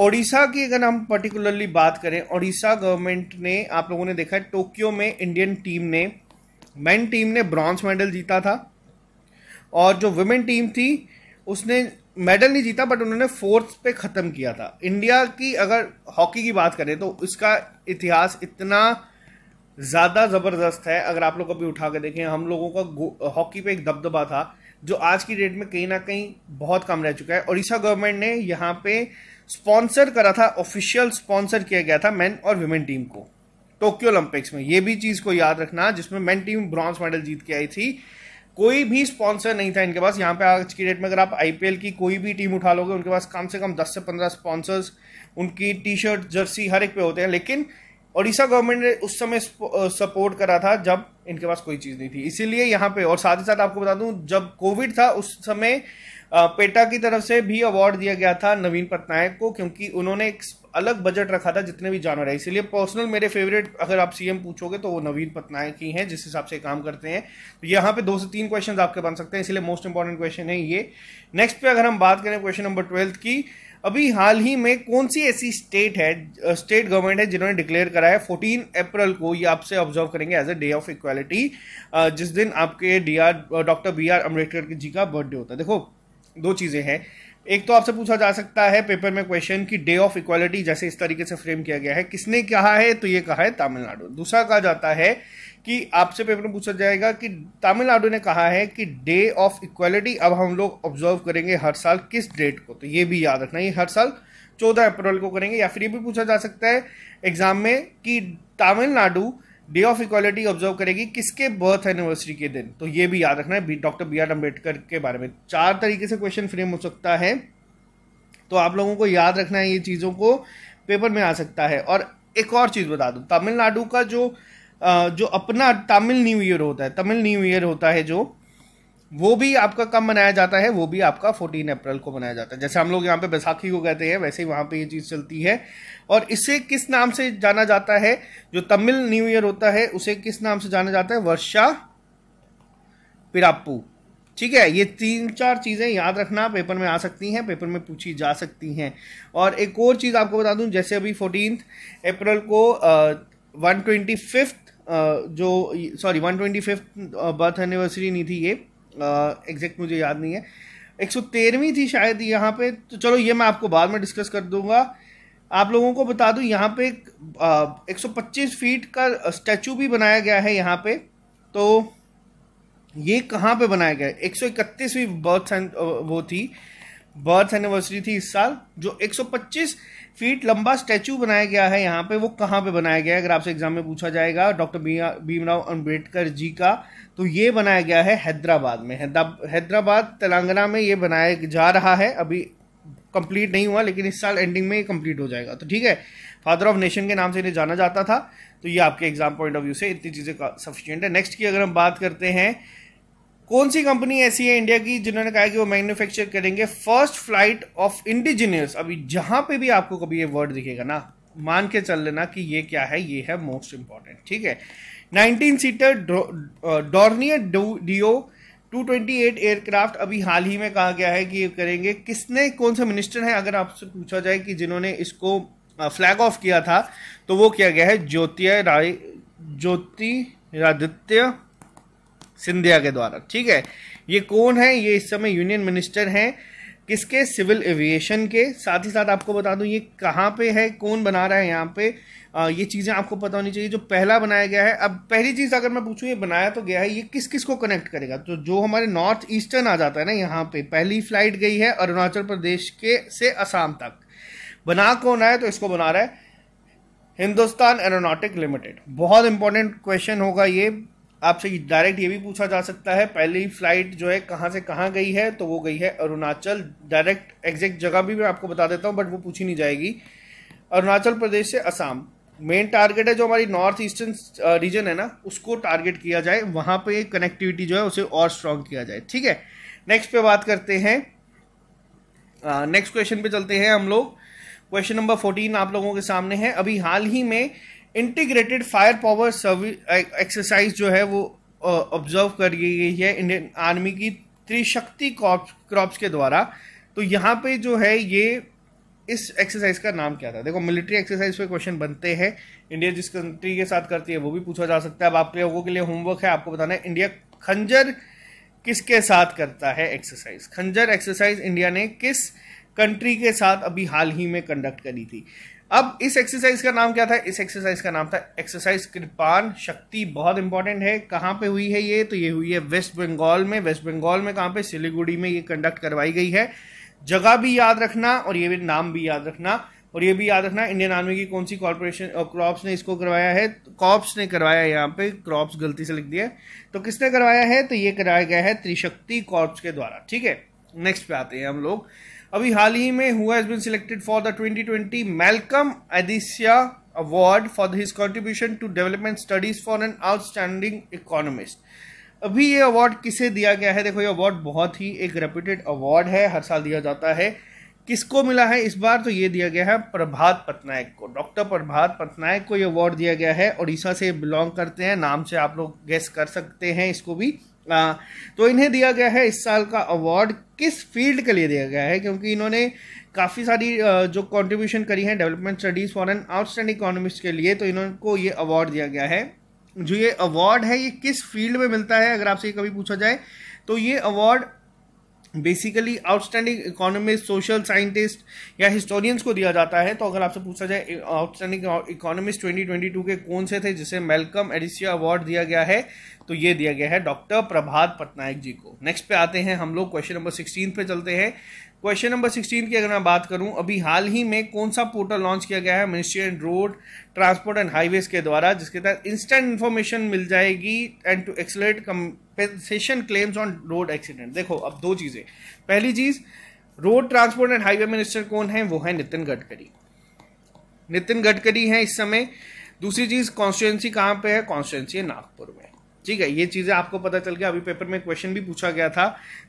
ओडिशा की अगर हम पर्टिकुलरली बात करें ओडिशा गवर्नमेंट ने आप लोगों ने देखा है टोक्यो में इंडियन टीम ने मैन टीम ने ब्रॉन्ज मेडल जीता था और जो वुमेन टीम थी उसने मेडल नहीं जीता बट उन्होंने फोर्थ पे ख़त्म किया था इंडिया की अगर हॉकी की बात करें तो इसका इतिहास इतना ज़्यादा ज़बरदस्त है अगर आप लोग कभी उठा के देखें हम लोगों का हॉकी पे एक दबदबा था जो आज की डेट में कहीं ना कहीं बहुत कम रह चुका है उड़ीसा गवर्नमेंट ने यहाँ पे स्पॉन्सर करा था ऑफिशियल स्पॉन्सर किया गया था मेन और वुमेन टीम को टोक्यो ओलंपिक्स में ये भी चीज़ को याद रखना जिसमें मेन टीम ब्रॉन्ज मेडल जीत के आई थी कोई भी स्पॉन्सर नहीं था इनके पास यहाँ पे आज की डेट में अगर आप आईपीएल की कोई भी टीम उठा लोगे उनके पास कम से कम 10 से 15 स्पॉन्सर्स उनकी टी शर्ट जर्सी हर एक पे होते हैं लेकिन ओडिशा गवर्नमेंट ने उस समय सपोर्ट करा था जब इनके पास कोई चीज़ नहीं थी इसीलिए यहाँ पे और साथ ही साथ आपको बता दूँ जब कोविड था उस समय पेटा की तरफ से भी अवार्ड दिया गया था नवीन पटनायक को क्योंकि उन्होंने एक अलग बजट रखा था जितने भी जानवर है इसीलिए पर्सनल मेरे फेवरेट अगर आप सीएम पूछोगे तो वो नवीन पटनायक ही हैं जिस हिसाब से काम करते हैं तो यहाँ पे दो से तीन क्वेश्चन आपके बन सकते हैं इसलिए मोस्ट इंपॉर्टेंट क्वेश्चन है ये नेक्स्ट पे अगर हम बात करें क्वेश्चन नंबर ट्वेल्थ की अभी हाल ही में कौन सी ऐसी स्टेट है स्टेट गवर्नमेंट है जिन्होंने डिक्लेयर करा है फोर्टीन अप्रैल को ये आपसे ऑब्जर्व करेंगे as a day of equality जिस दिन आपके D R doctor B R Ambedkar ji का बर्थडे होता है देखो दो चीज़ें हैं एक तो आपसे पूछा जा सकता है पेपर में क्वेश्चन कि डे ऑफ इक्वालिटी जैसे इस तरीके से फ्रेम किया गया है किसने कहा है तो ये कहा है तमिलनाडु दूसरा कहा जाता है कि आपसे पेपर में पूछा जाएगा कि तमिलनाडु ने कहा है कि डे ऑफ इक्वालिटी अब हम लोग ऑब्जर्व करेंगे हर साल किस डेट को तो ये भी याद रखना ये हर साल चौदह अप्रैल को करेंगे या फिर ये भी पूछा जा सकता है एग्जाम में कि Tamil Nadu day of equality observe करेगी किसके बर्थ एनिवर्सरी के दिन तो ये भी याद रखना है डॉक्टर बी आर अम्बेडकर के बारे में चार तरीके से क्वेश्चन फ्रेम हो सकता है तो आप लोगों को याद रखना है ये चीज़ों को पेपर में आ सकता है और एक और चीज़ बता दूँ तमिलनाडु का जो जो अपना तमिल न्यू ईयर होता है तमिल न्यू ईयर होता है जो वो भी आपका कब मनाया जाता है वो भी आपका फोर्टीन अप्रैल को मनाया जाता है जैसे हम लोग यहाँ पे बैसाखी को कहते हैं वैसे ही वहाँ पे ये चीज़ चलती है और इसे किस नाम से जाना जाता है जो तमिल न्यू ईयर होता है उसे किस नाम से जाना जाता है वर्षा पिरापू ठीक है ये तीन चार चीज़ें याद रखना पेपर में आ सकती हैं पेपर में पूछी जा सकती हैं और एक और चीज़ आपको बता दूँ जैसे अभी फोर्टीन अप्रैल को वन ट्वेंटी फिफ्थ जो sorry one twenty fifth birth anniversary नहीं थी ये एग्जैक्ट मुझे याद नहीं है एक सौ तेरहवीं थी शायद यहाँ पे तो चलो ये मैं आपको बाद में डिस्कस कर दूंगा आप लोगों को बता दूं यहाँ पे एक सौ पच्चीस फीट का स्टैचू भी बनाया गया है यहाँ पे तो ये कहाँ पे बनाया गया है एक सौ इकतीसवीं बर्थ वो थी बर्थ एनिवर्सरी थी इस साल जो 125 फीट लंबा स्टैचू बनाया गया है यहाँ पे वो कहाँ पे बनाया गया है अगर आपसे एग्जाम में पूछा जाएगा डॉक्टर भीमराव अंबेडकर जी का तो ये बनाया गया है हैदराबाद में हैदराबाद तेलंगाना में ये बनाया जा रहा है अभी कंप्लीट नहीं हुआ लेकिन इस साल एंडिंग में ये कंप्लीट हो जाएगा तो ठीक है फादर ऑफ नेशन के नाम से इन्हें जाना जाता था तो ये आपके एग्जाम पॉइंट ऑफ व्यू से इतनी चीज़ें सफिशियंट है नेक्स्ट की अगर हम बात करते हैं कौन सी कंपनी ऐसी है इंडिया की जिन्होंने कहा कि वो मैन्युफैक्चर करेंगे फर्स्ट फ्लाइट ऑफ इंडिजिनियस अभी जहां पे भी आपको कभी ये वर्ड दिखेगा ना मान के चल लेना कि ये क्या है ये है मोस्ट इंपॉर्टेंट ठीक है 19 सीटर डॉर्नियर डीओ 228 एयरक्राफ्ट अभी हाल ही में कहा गया है कि ये करेंगे किसने कौन सा मिनिस्टर है अगर आपसे पूछा जाए कि जिन्होंने इसको फ्लैग ऑफ किया था तो वो किया गया है ज्योतिया राय ज्योतिरादित्य सिंधिया के द्वारा ठीक है ये कौन है ये इस समय यूनियन मिनिस्टर हैं किसके सिविल एविएशन के साथ ही साथ आपको बता दूं ये कहाँ पे है कौन बना रहा है यहाँ पे आ, ये चीज़ें आपको पता होनी चाहिए जो पहला बनाया गया है अब पहली चीज़ अगर मैं पूछूँ ये बनाया तो गया है ये किस किस को कनेक्ट करेगा तो जो हमारे नॉर्थ ईस्टर्न आ जाता है ना यहाँ पे पहली फ्लाइट गई है अरुणाचल प्रदेश के से असम तक बना कौन है तो इसको बना रहा है हिंदुस्तान एरोनॉटिक लिमिटेड बहुत इंपॉर्टेंट क्वेश्चन होगा ये आपसे डायरेक्ट ये भी पूछा जा सकता है पहली फ्लाइट जो है कहाँ से कहाँ गई है तो वो गई है अरुणाचल डायरेक्ट एग्जैक्ट जगह भी मैं आपको बता देता हूँ बट वो पूछी नहीं जाएगी अरुणाचल प्रदेश से असम मेन टारगेट है जो हमारी नॉर्थ ईस्टर्न रीजन है ना उसको टारगेट किया जाए वहाँ पे कनेक्टिविटी जो है उसे और स्ट्रॉन्ग किया जाए ठीक है नेक्स्ट पे बात करते हैं नेक्स्ट uh, क्वेश्चन पे चलते हैं हम लोग क्वेश्चन नंबर फोर्टीन आप लोगों के सामने है अभी हाल ही में integrated fire power service exercise जो है वो ऑब्जर्व कर गई है इंडियन आर्मी की त्रिशक्ति क्रॉप्स के द्वारा तो यहाँ पे जो है ये इस एक्सरसाइज का नाम क्या था देखो मिलिट्री एक्सरसाइज पे क्वेश्चन बनते हैं इंडिया जिस कंट्री के साथ करती है वो भी पूछा जा सकता है अब आप लोगों के लिए होमवर्क है आपको बताना है इंडिया खंजर किसके साथ करता है एक्सरसाइज खंजर एक्सरसाइज इंडिया ने किस कंट्री के साथ अभी हाल ही में कंडक्ट करी थी अब इस एक्सरसाइज का नाम क्या था इस एक्सरसाइज का नाम था एक्सरसाइज कृपान शक्ति बहुत इंपॉर्टेंट है कहाँ पे हुई है ये तो ये हुई है वेस्ट बंगाल में वेस्ट बंगाल में कहाँ पे सिलीगुड़ी में ये कंडक्ट करवाई गई है जगह भी याद रखना और ये भी नाम भी याद रखना और ये भी याद रखना इंडियन आर्मी की कौन सी कॉरपोरेशन क्रॉप्स ने इसको करवाया है कॉप्स ने करवाया है यहाँ पे क्रॉप्स गलती से लिख दिया तो किसने करवाया है तो ये कराया गया है त्रिशक्ति कॉर्प्स के द्वारा ठीक है नेक्स्ट पे आते हैं हम लोग अभी हाल ही में हुआ has been selected for the 2020 Malcolm Adiseshiah award for his contribution to development studies for an outstanding economist अभी ये अवार्ड किसे दिया गया है देखो ये अवार्ड बहुत ही एक रेप्यूटेड अवार्ड है हर साल दिया जाता है किसको मिला है इस बार तो ये दिया गया है प्रभात पटनायक को डॉक्टर प्रभात पटनायक को ये अवार्ड दिया गया है उड़ीसा से बिलोंग करते हैं नाम से आप लोग गेस कर सकते हैं इसको भी आ, तो इन्हें दिया गया है इस साल का अवार्ड किस फील्ड के लिए दिया गया है क्योंकि इन्होंने काफ़ी सारी जो कंट्रीब्यूशन करी है development studies for an outstanding economics के लिए तो इन्होंने ये अवार्ड दिया गया है जो ये अवार्ड है ये किस फील्ड में मिलता है अगर आपसे कभी पूछा जाए तो ये award basically outstanding economist social scientist या हिस्टोरियंस को दिया जाता है तो अगर आपसे पूछा जाए आउटस्टैंडिंग इकोनॉमिस्ट टू के कौन से थे जिसे मेलकम एडिसिया अवार्ड दिया गया है तो ये दिया गया है डॉक्टर प्रभात पटनायक जी को नेक्स्ट पे आते हैं हम लोग क्वेश्चन नंबर सिक्सटीन पे चलते हैं क्वेश्चन नंबर सिक्सटीन की अगर मैं बात करूं अभी हाल ही में कौन सा पोर्टल लॉन्च किया गया है ministry and road transport and highways के द्वारा जिसके तहत इंस्टेंट इन्फॉर्मेशन मिल जाएगी and to accelerate come compensation claims on road accident देखो अब दो चीज़ें पहली चीज़ road transport and highway minister कौन है वो है नितिन गडकरी नितिन गडकरी है इस समय दूसरी चीज़ कॉन्स्टिट्युएंसी कहाँ पे है कॉन्स्टिट्युएंसी है नागपुर में ठीक है ये चीज़ें आपको पता चल गया अभी पेपर में क्वेश्चन भी पूछा गया था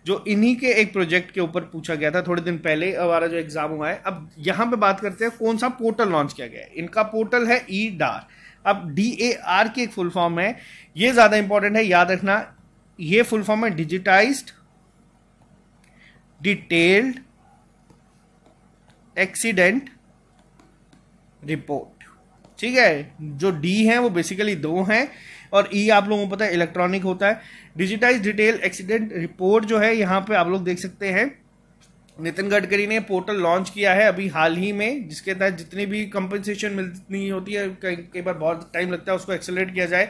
जो इन्हीं के एक प्रोजेक्ट के ऊपर पूछा गया था थोड़े दिन पहले हमारा जो एग्जाम हुआ है अब यहाँ पे बात करते हैं कौन सा पोर्टल लॉन्च किया गया है इनका पोर्टल है ई e डार अब डी ए आर की एक फुल फॉर्म है ये ज़्यादा इंपॉर्टेंट है याद रखना ये फुल फॉर्म है डिजिटाइज्ड डिटेल्ड एक्सीडेंट रिपोर्ट ठीक है जो डी है वो बेसिकली दो हैं और ई e आप लोगों को पता है इलेक्ट्रॉनिक होता है डिजिटाइज डिटेल एक्सीडेंट रिपोर्ट जो है यहां पे आप लोग देख सकते हैं नितिन गडकरी ने पोर्टल लॉन्च किया है अभी हाल ही में जिसके तहत जितनी भी कंपनसेशन मिलनी होती है कई बार बहुत टाइम लगता है उसको एक्सेलरेट किया जाए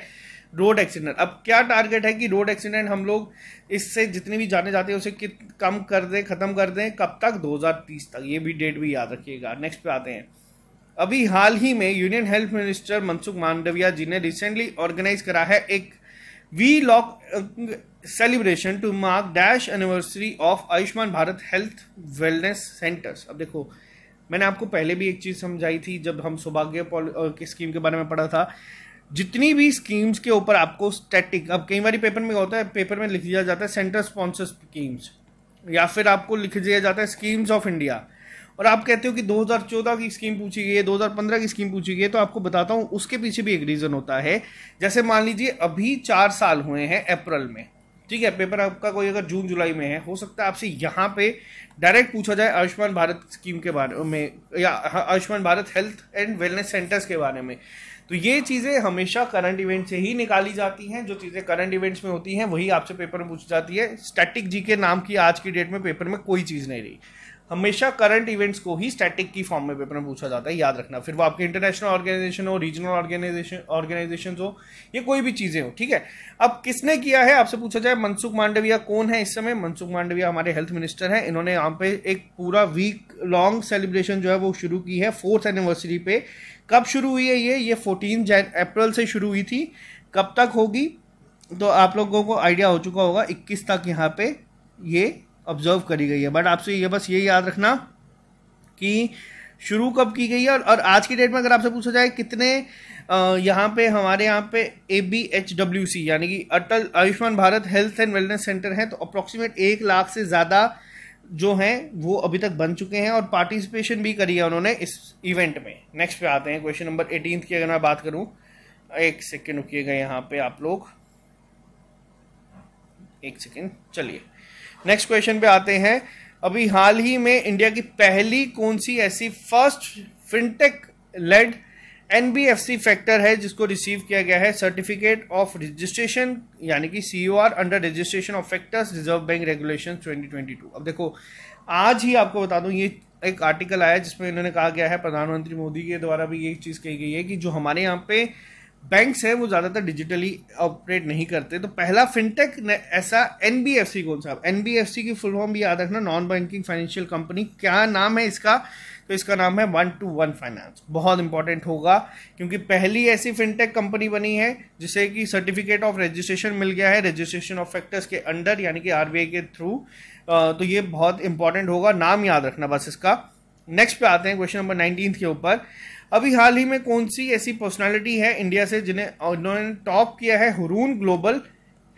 रोड एक्सीडेंट अब क्या टारगेट है कि रोड एक्सीडेंट हम लोग इससे जितने भी जाने जाते हैं उसे कित कम कर दें ख़त्म कर दें कब तक 2030 तक ये भी डेट भी याद रखिएगा नेक्स्ट पे आते हैं अभी हाल ही में union health minister Mansukh Mandaviya ji ने रिसेंटली ऑर्गेनाइज करा है एक week long celebration to mark dash anniversary of Ayushman Bharat health wellness centres अब देखो मैंने आपको पहले भी एक चीज़ समझाई थी जब हम सौभाग्य की स्कीम के बारे में पढ़ा था जितनी भी स्कीम्स के ऊपर आपको स्टैटिक अब कई बार पेपर में होता है पेपर में लिख दिया जाता है सेंट्रल स्पॉन्सर स्कीम्स या फिर आपको लिख दिया जाता है स्कीम्स ऑफ इंडिया और आप कहते हो कि 2014 की स्कीम पूछी गई है 2015 की स्कीम पूछी गई है तो आपको बताता हूँ उसके पीछे भी एक रीज़न होता है जैसे मान लीजिए अभी चार साल हुए हैं अप्रैल में ठीक है पेपर आपका कोई अगर जून जुलाई में है हो सकता है आपसे यहाँ पे डायरेक्ट पूछा जाए आयुष्मान भारत स्कीम के बारे में या Ayushman Bharat health and wellness centres के बारे में तो ये चीज़ें हमेशा करंट इवेंट से ही निकाली जाती हैं जो चीज़ें करंट इवेंट्स में होती हैं वही आपसे पेपर में पूछी जाती है स्टैटिक जी के नाम की आज की डेट में पेपर में कोई चीज़ नहीं रही हमेशा करंट इवेंट्स को ही स्टैटिक की फॉर्म में पेपर में पूछा जाता है याद रखना फिर वो आपके इंटरनेशनल ऑर्गेनाइजेशन हो रीजनल ऑर्गेनाइजेशन ऑर्गेनाइजेशन हो ये कोई भी चीज़ें हो ठीक है अब किसने किया है आपसे पूछा जाए मनसुख मांडविया कौन है इस समय मनसुख मांडविया हमारे हेल्थ मिनिस्टर हैं इन्होंने यहाँ पे एक पूरा वीक लॉन्ग सेलिब्रेशन जो है वो शुरू की है फोर्थ एनिवर्सरी पे कब शुरू हुई है ये ये फोर्टीन जैन अप्रैल से शुरू हुई थी कब तक होगी तो आप लोगों को आइडिया हो चुका होगा इक्कीस तक यहाँ पे ये ऑब्जर्व करी गई है बट आपसे ये बस ये याद रखना कि शुरू कब की गई है और आज की डेट में अगर आपसे पूछा जाए कितने यहाँ पे हमारे यहाँ पे A B H W C यानी कि Atal Ayushman Bharat health and wellness centre हैं तो अप्रोक्सीमेट एक लाख से ज़्यादा जो हैं वो अभी तक बन चुके हैं और पार्टिसिपेशन भी करी है उन्होंने इस इवेंट में नेक्स्ट पे आते हैं क्वेश्चन नंबर एटीन की अगर मैं बात करूं एक सेकेंड रुकिएगा यहाँ पे आप लोग एक सेकेंड चलिए नेक्स्ट क्वेश्चन पे आते हैं अभी हाल ही में इंडिया की पहली कौन सी ऐसी first fintech led C factor है जिसको रिसीव किया गया है सर्टिफिकेट ऑफ रजिस्ट्रेशन यानी कि C under registration of factors reserve bank regulation 2022 अब देखो आज ही आपको बता दूं ये एक आर्टिकल आया जिसमें इन्होंने कहा गया है प्रधानमंत्री मोदी के द्वारा भी ये चीज़ कही गई है कि जो हमारे यहाँ पे बैंक्स हैं वो ज़्यादातर डिजिटली ऑपरेट नहीं करते तो पहला फिनटेक ऐसा एन कौन सा एन की फुल फॉर्म भी याद रखना नॉन बैंकिंग फाइनेंशियल कंपनी क्या नाम है इसका तो इसका नाम है वन टू वन फाइनेंस बहुत इंपॉर्टेंट होगा क्योंकि पहली ऐसी फिनटेक कंपनी बनी है जिसे कि सर्टिफिकेट ऑफ रजिस्ट्रेशन मिल गया है रजिस्ट्रेशन ऑफ फैक्टर्स के अंडर यानी कि आर के थ्रू तो ये बहुत इंपॉर्टेंट होगा नाम याद रखना बस इसका नेक्स्ट पे आते हैं क्वेश्चन नंबर नाइनटीन के ऊपर अभी हाल ही में कौन सी ऐसी पर्सनालिटी है इंडिया से जिन्हें उन्होंने टॉप किया है Hurun global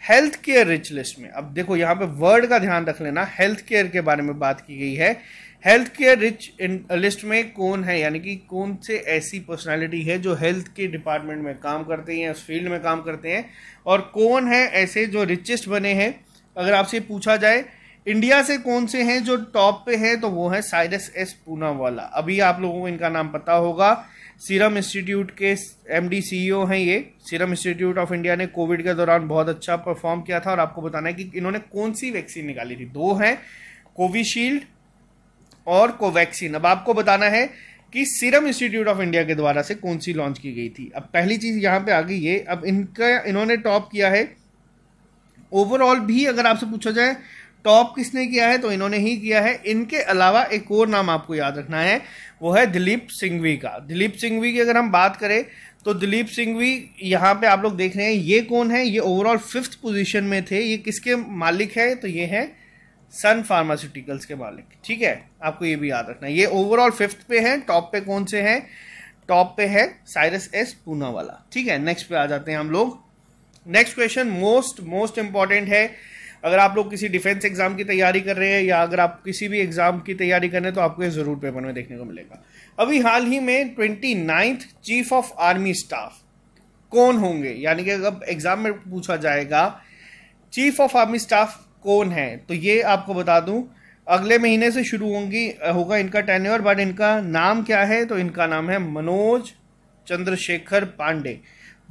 health care rich list में अब देखो यहाँ पे वर्ड का ध्यान रख लेना हेल्थ केयर के बारे में बात की गई है हेल्थ केयर रिच लिस्ट में कौन है यानी कि कौन से ऐसी पर्सनालिटी है जो हेल्थ के डिपार्टमेंट में काम करते हैं उस फील्ड में काम करते हैं और कौन है ऐसे जो रिचेस्ट बने हैं अगर आपसे पूछा जाए इंडिया से कौन से हैं जो टॉप पे हैं तो वो है साइरस एस पूनावाला अभी आप लोगों को इनका नाम पता होगा सीरम इंस्टीट्यूट के एमडी सीईओ e हैं ये सीरम इंस्टीट्यूट ऑफ इंडिया ने कोविड के दौरान बहुत अच्छा परफॉर्म किया था और आपको बताना है कि इन्होंने कौन सी वैक्सीन निकाली थी दो हैं कोविशील्ड और कोवैक्सीन अब आपको बताना है कि सीरम इंस्टीट्यूट ऑफ इंडिया के द्वारा से कौन सी लॉन्च की गई थी अब पहली चीज़ यहाँ पे आ गई है अब इनका इन्होंने टॉप किया है ओवरऑल भी अगर आपसे पूछा जाए टॉप किसने किया है तो इन्होंने ही किया है इनके अलावा एक और नाम आपको याद रखना है वो है दिलीप सिंघवी का दिलीप सिंघवी की अगर हम बात करें तो दिलीप सिंघवी यहाँ पे आप लोग देख रहे हैं ये कौन है ये ओवरऑल फिफ्थ पोजीशन में थे ये किसके मालिक है तो ये है सन फार्मास्यूटिकल्स के मालिक ठीक है आपको ये भी याद रखना ये ओवरऑल फिफ्थ पे है टॉप पे कौन से हैं टॉप पे है साइरस एस पूना वाला ठीक है नेक्स्ट पे आ जाते हैं हम लोग next question most most important है अगर आप लोग किसी डिफेंस एग्जाम की तैयारी कर रहे हैं या अगर आप किसी भी एग्जाम की तैयारी कर रहे हैं तो आपको ये जरूर पेपर में देखने को मिलेगा अभी हाल ही में twenty ninth chief of army staff कौन होंगे यानी कि अगर एग्जाम में पूछा जाएगा चीफ ऑफ आर्मी स्टाफ कौन है तो ये आपको बता दूं अगले महीने से शुरू होंगी होगा इनका टेन्योर बट इनका नाम क्या है तो इनका नाम है मनोज चंद्रशेखर पांडे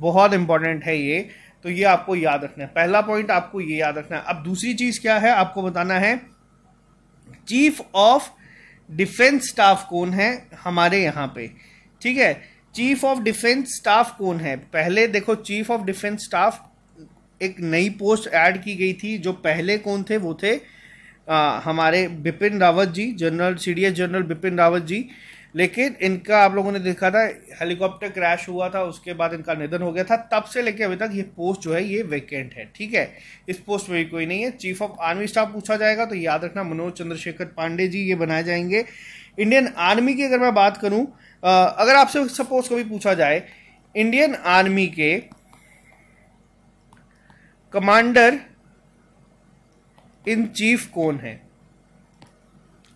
बहुत इंपॉर्टेंट है ये तो ये आपको याद रखना है पहला पॉइंट आपको ये याद रखना है अब दूसरी चीज़ क्या है आपको बताना है चीफ ऑफ डिफेंस स्टाफ कौन है हमारे यहाँ पे ठीक है चीफ ऑफ डिफेंस स्टाफ कौन है पहले देखो चीफ ऑफ डिफेंस स्टाफ एक नई पोस्ट ऐड की गई थी जो पहले कौन थे वो थे आ, हमारे बिपिन रावत जी जनरल सी जनरल बिपिन रावत जी लेकिन इनका आप लोगों ने देखा था हेलीकॉप्टर क्रैश हुआ था उसके बाद इनका निधन हो गया था तब से लेके अभी तक ये पोस्ट जो है ये वैकेंट है ठीक है इस पोस्ट में भी कोई नहीं है चीफ ऑफ आर्मी स्टाफ पूछा जाएगा तो याद रखना मनोज चंद्रशेखर पांडे जी ये बनाए जाएंगे इंडियन आर्मी की अगर मैं बात करूँ अगर आपसे सपोज कभी पूछा जाए इंडियन आर्मी के कमांडर इन चीफ कौन है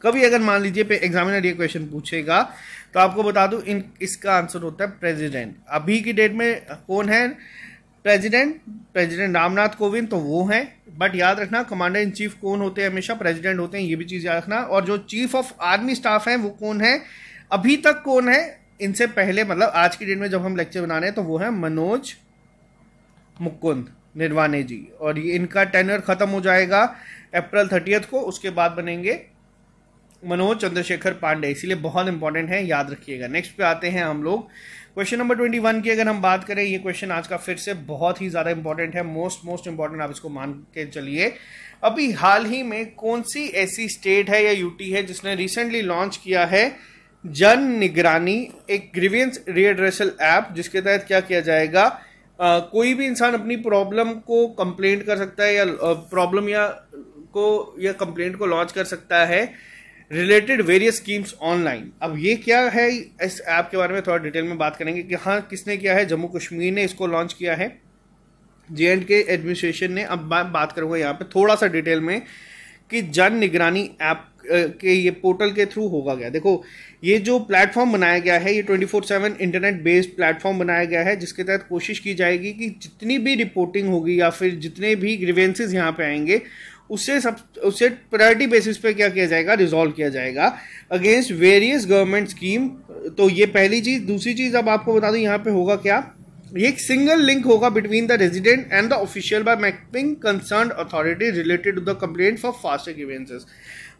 कभी अगर मान लीजिए पे एग्जामिनर ये क्वेश्चन पूछेगा तो आपको बता दूं इन इसका आंसर होता है प्रेसिडेंट अभी की डेट में कौन है प्रेसिडेंट प्रेसिडेंट रामनाथ कोविंद तो वो हैं बट याद रखना कमांडर इन चीफ कौन होते हैं हमेशा प्रेसिडेंट होते हैं ये भी चीज़ याद रखना और जो चीफ ऑफ आर्मी स्टाफ हैं वो कौन है अभी तक कौन है इनसे पहले मतलब आज की डेट में जब हम लेक्चर बना रहे हैं तो वो है मनोज मुकुंद निर्वाणे जी और ये इनका टेनर ख़त्म हो जाएगा अप्रैल थर्टियथ को उसके बाद बनेंगे मनोज चंद्रशेखर पांडे इसीलिए बहुत इंपॉर्टेंट है याद रखिएगा नेक्स्ट पे आते हैं हम लोग क्वेश्चन नंबर ट्वेंटी वन की अगर हम बात करें ये क्वेश्चन आज का फिर से बहुत ही ज़्यादा इंपॉर्टेंट है मोस्ट मोस्ट इंपॉर्टेंट आप इसको मान के चलिए अभी हाल ही में कौन सी ऐसी स्टेट है या यूटी है जिसने रिसेंटली लॉन्च किया है जन निगरानी एक ग्रीवियंस रिएड्रेसल ऐप जिसके तहत क्या किया जाएगा कोई भी इंसान अपनी प्रॉब्लम को कंप्लेंट कर सकता है या प्रॉब्लम या को या कंप्लेंट को लॉन्च कर सकता है रिलेटेड वेरियस स्कीम्स ऑनलाइन अब ये क्या है इस ऐप के बारे में थोड़ा डिटेल में बात करेंगे कि हाँ किसने किया है जम्मू कश्मीर ने इसको लॉन्च किया है जे एंड के एडमिनिस्ट्रेशन ने अब बात करूँगा यहाँ पे थोड़ा सा डिटेल में कि जन निगरानी ऐप के ये पोर्टल के थ्रू होगा गया देखो ये जो प्लेटफॉर्म बनाया गया है ये 24/7 इंटरनेट बेस्ड प्लेटफॉर्म बनाया गया है जिसके तहत कोशिश की जाएगी कि जितनी भी रिपोर्टिंग होगी या फिर जितने भी ग्रीवेंसेज यहाँ पे आएंगे उससे सब उससे प्रायोरिटी बेसिस पे क्या किया जाएगा रिजॉल्व किया जाएगा अगेंस्ट वेरियस गवर्नमेंट स्कीम तो ये पहली चीज़ दूसरी चीज़ अब आपको बता दूँ यहाँ पे होगा क्या एक सिंगल लिंक होगा between the resident and the official by mapping concern authority related to the complaint for fast grievances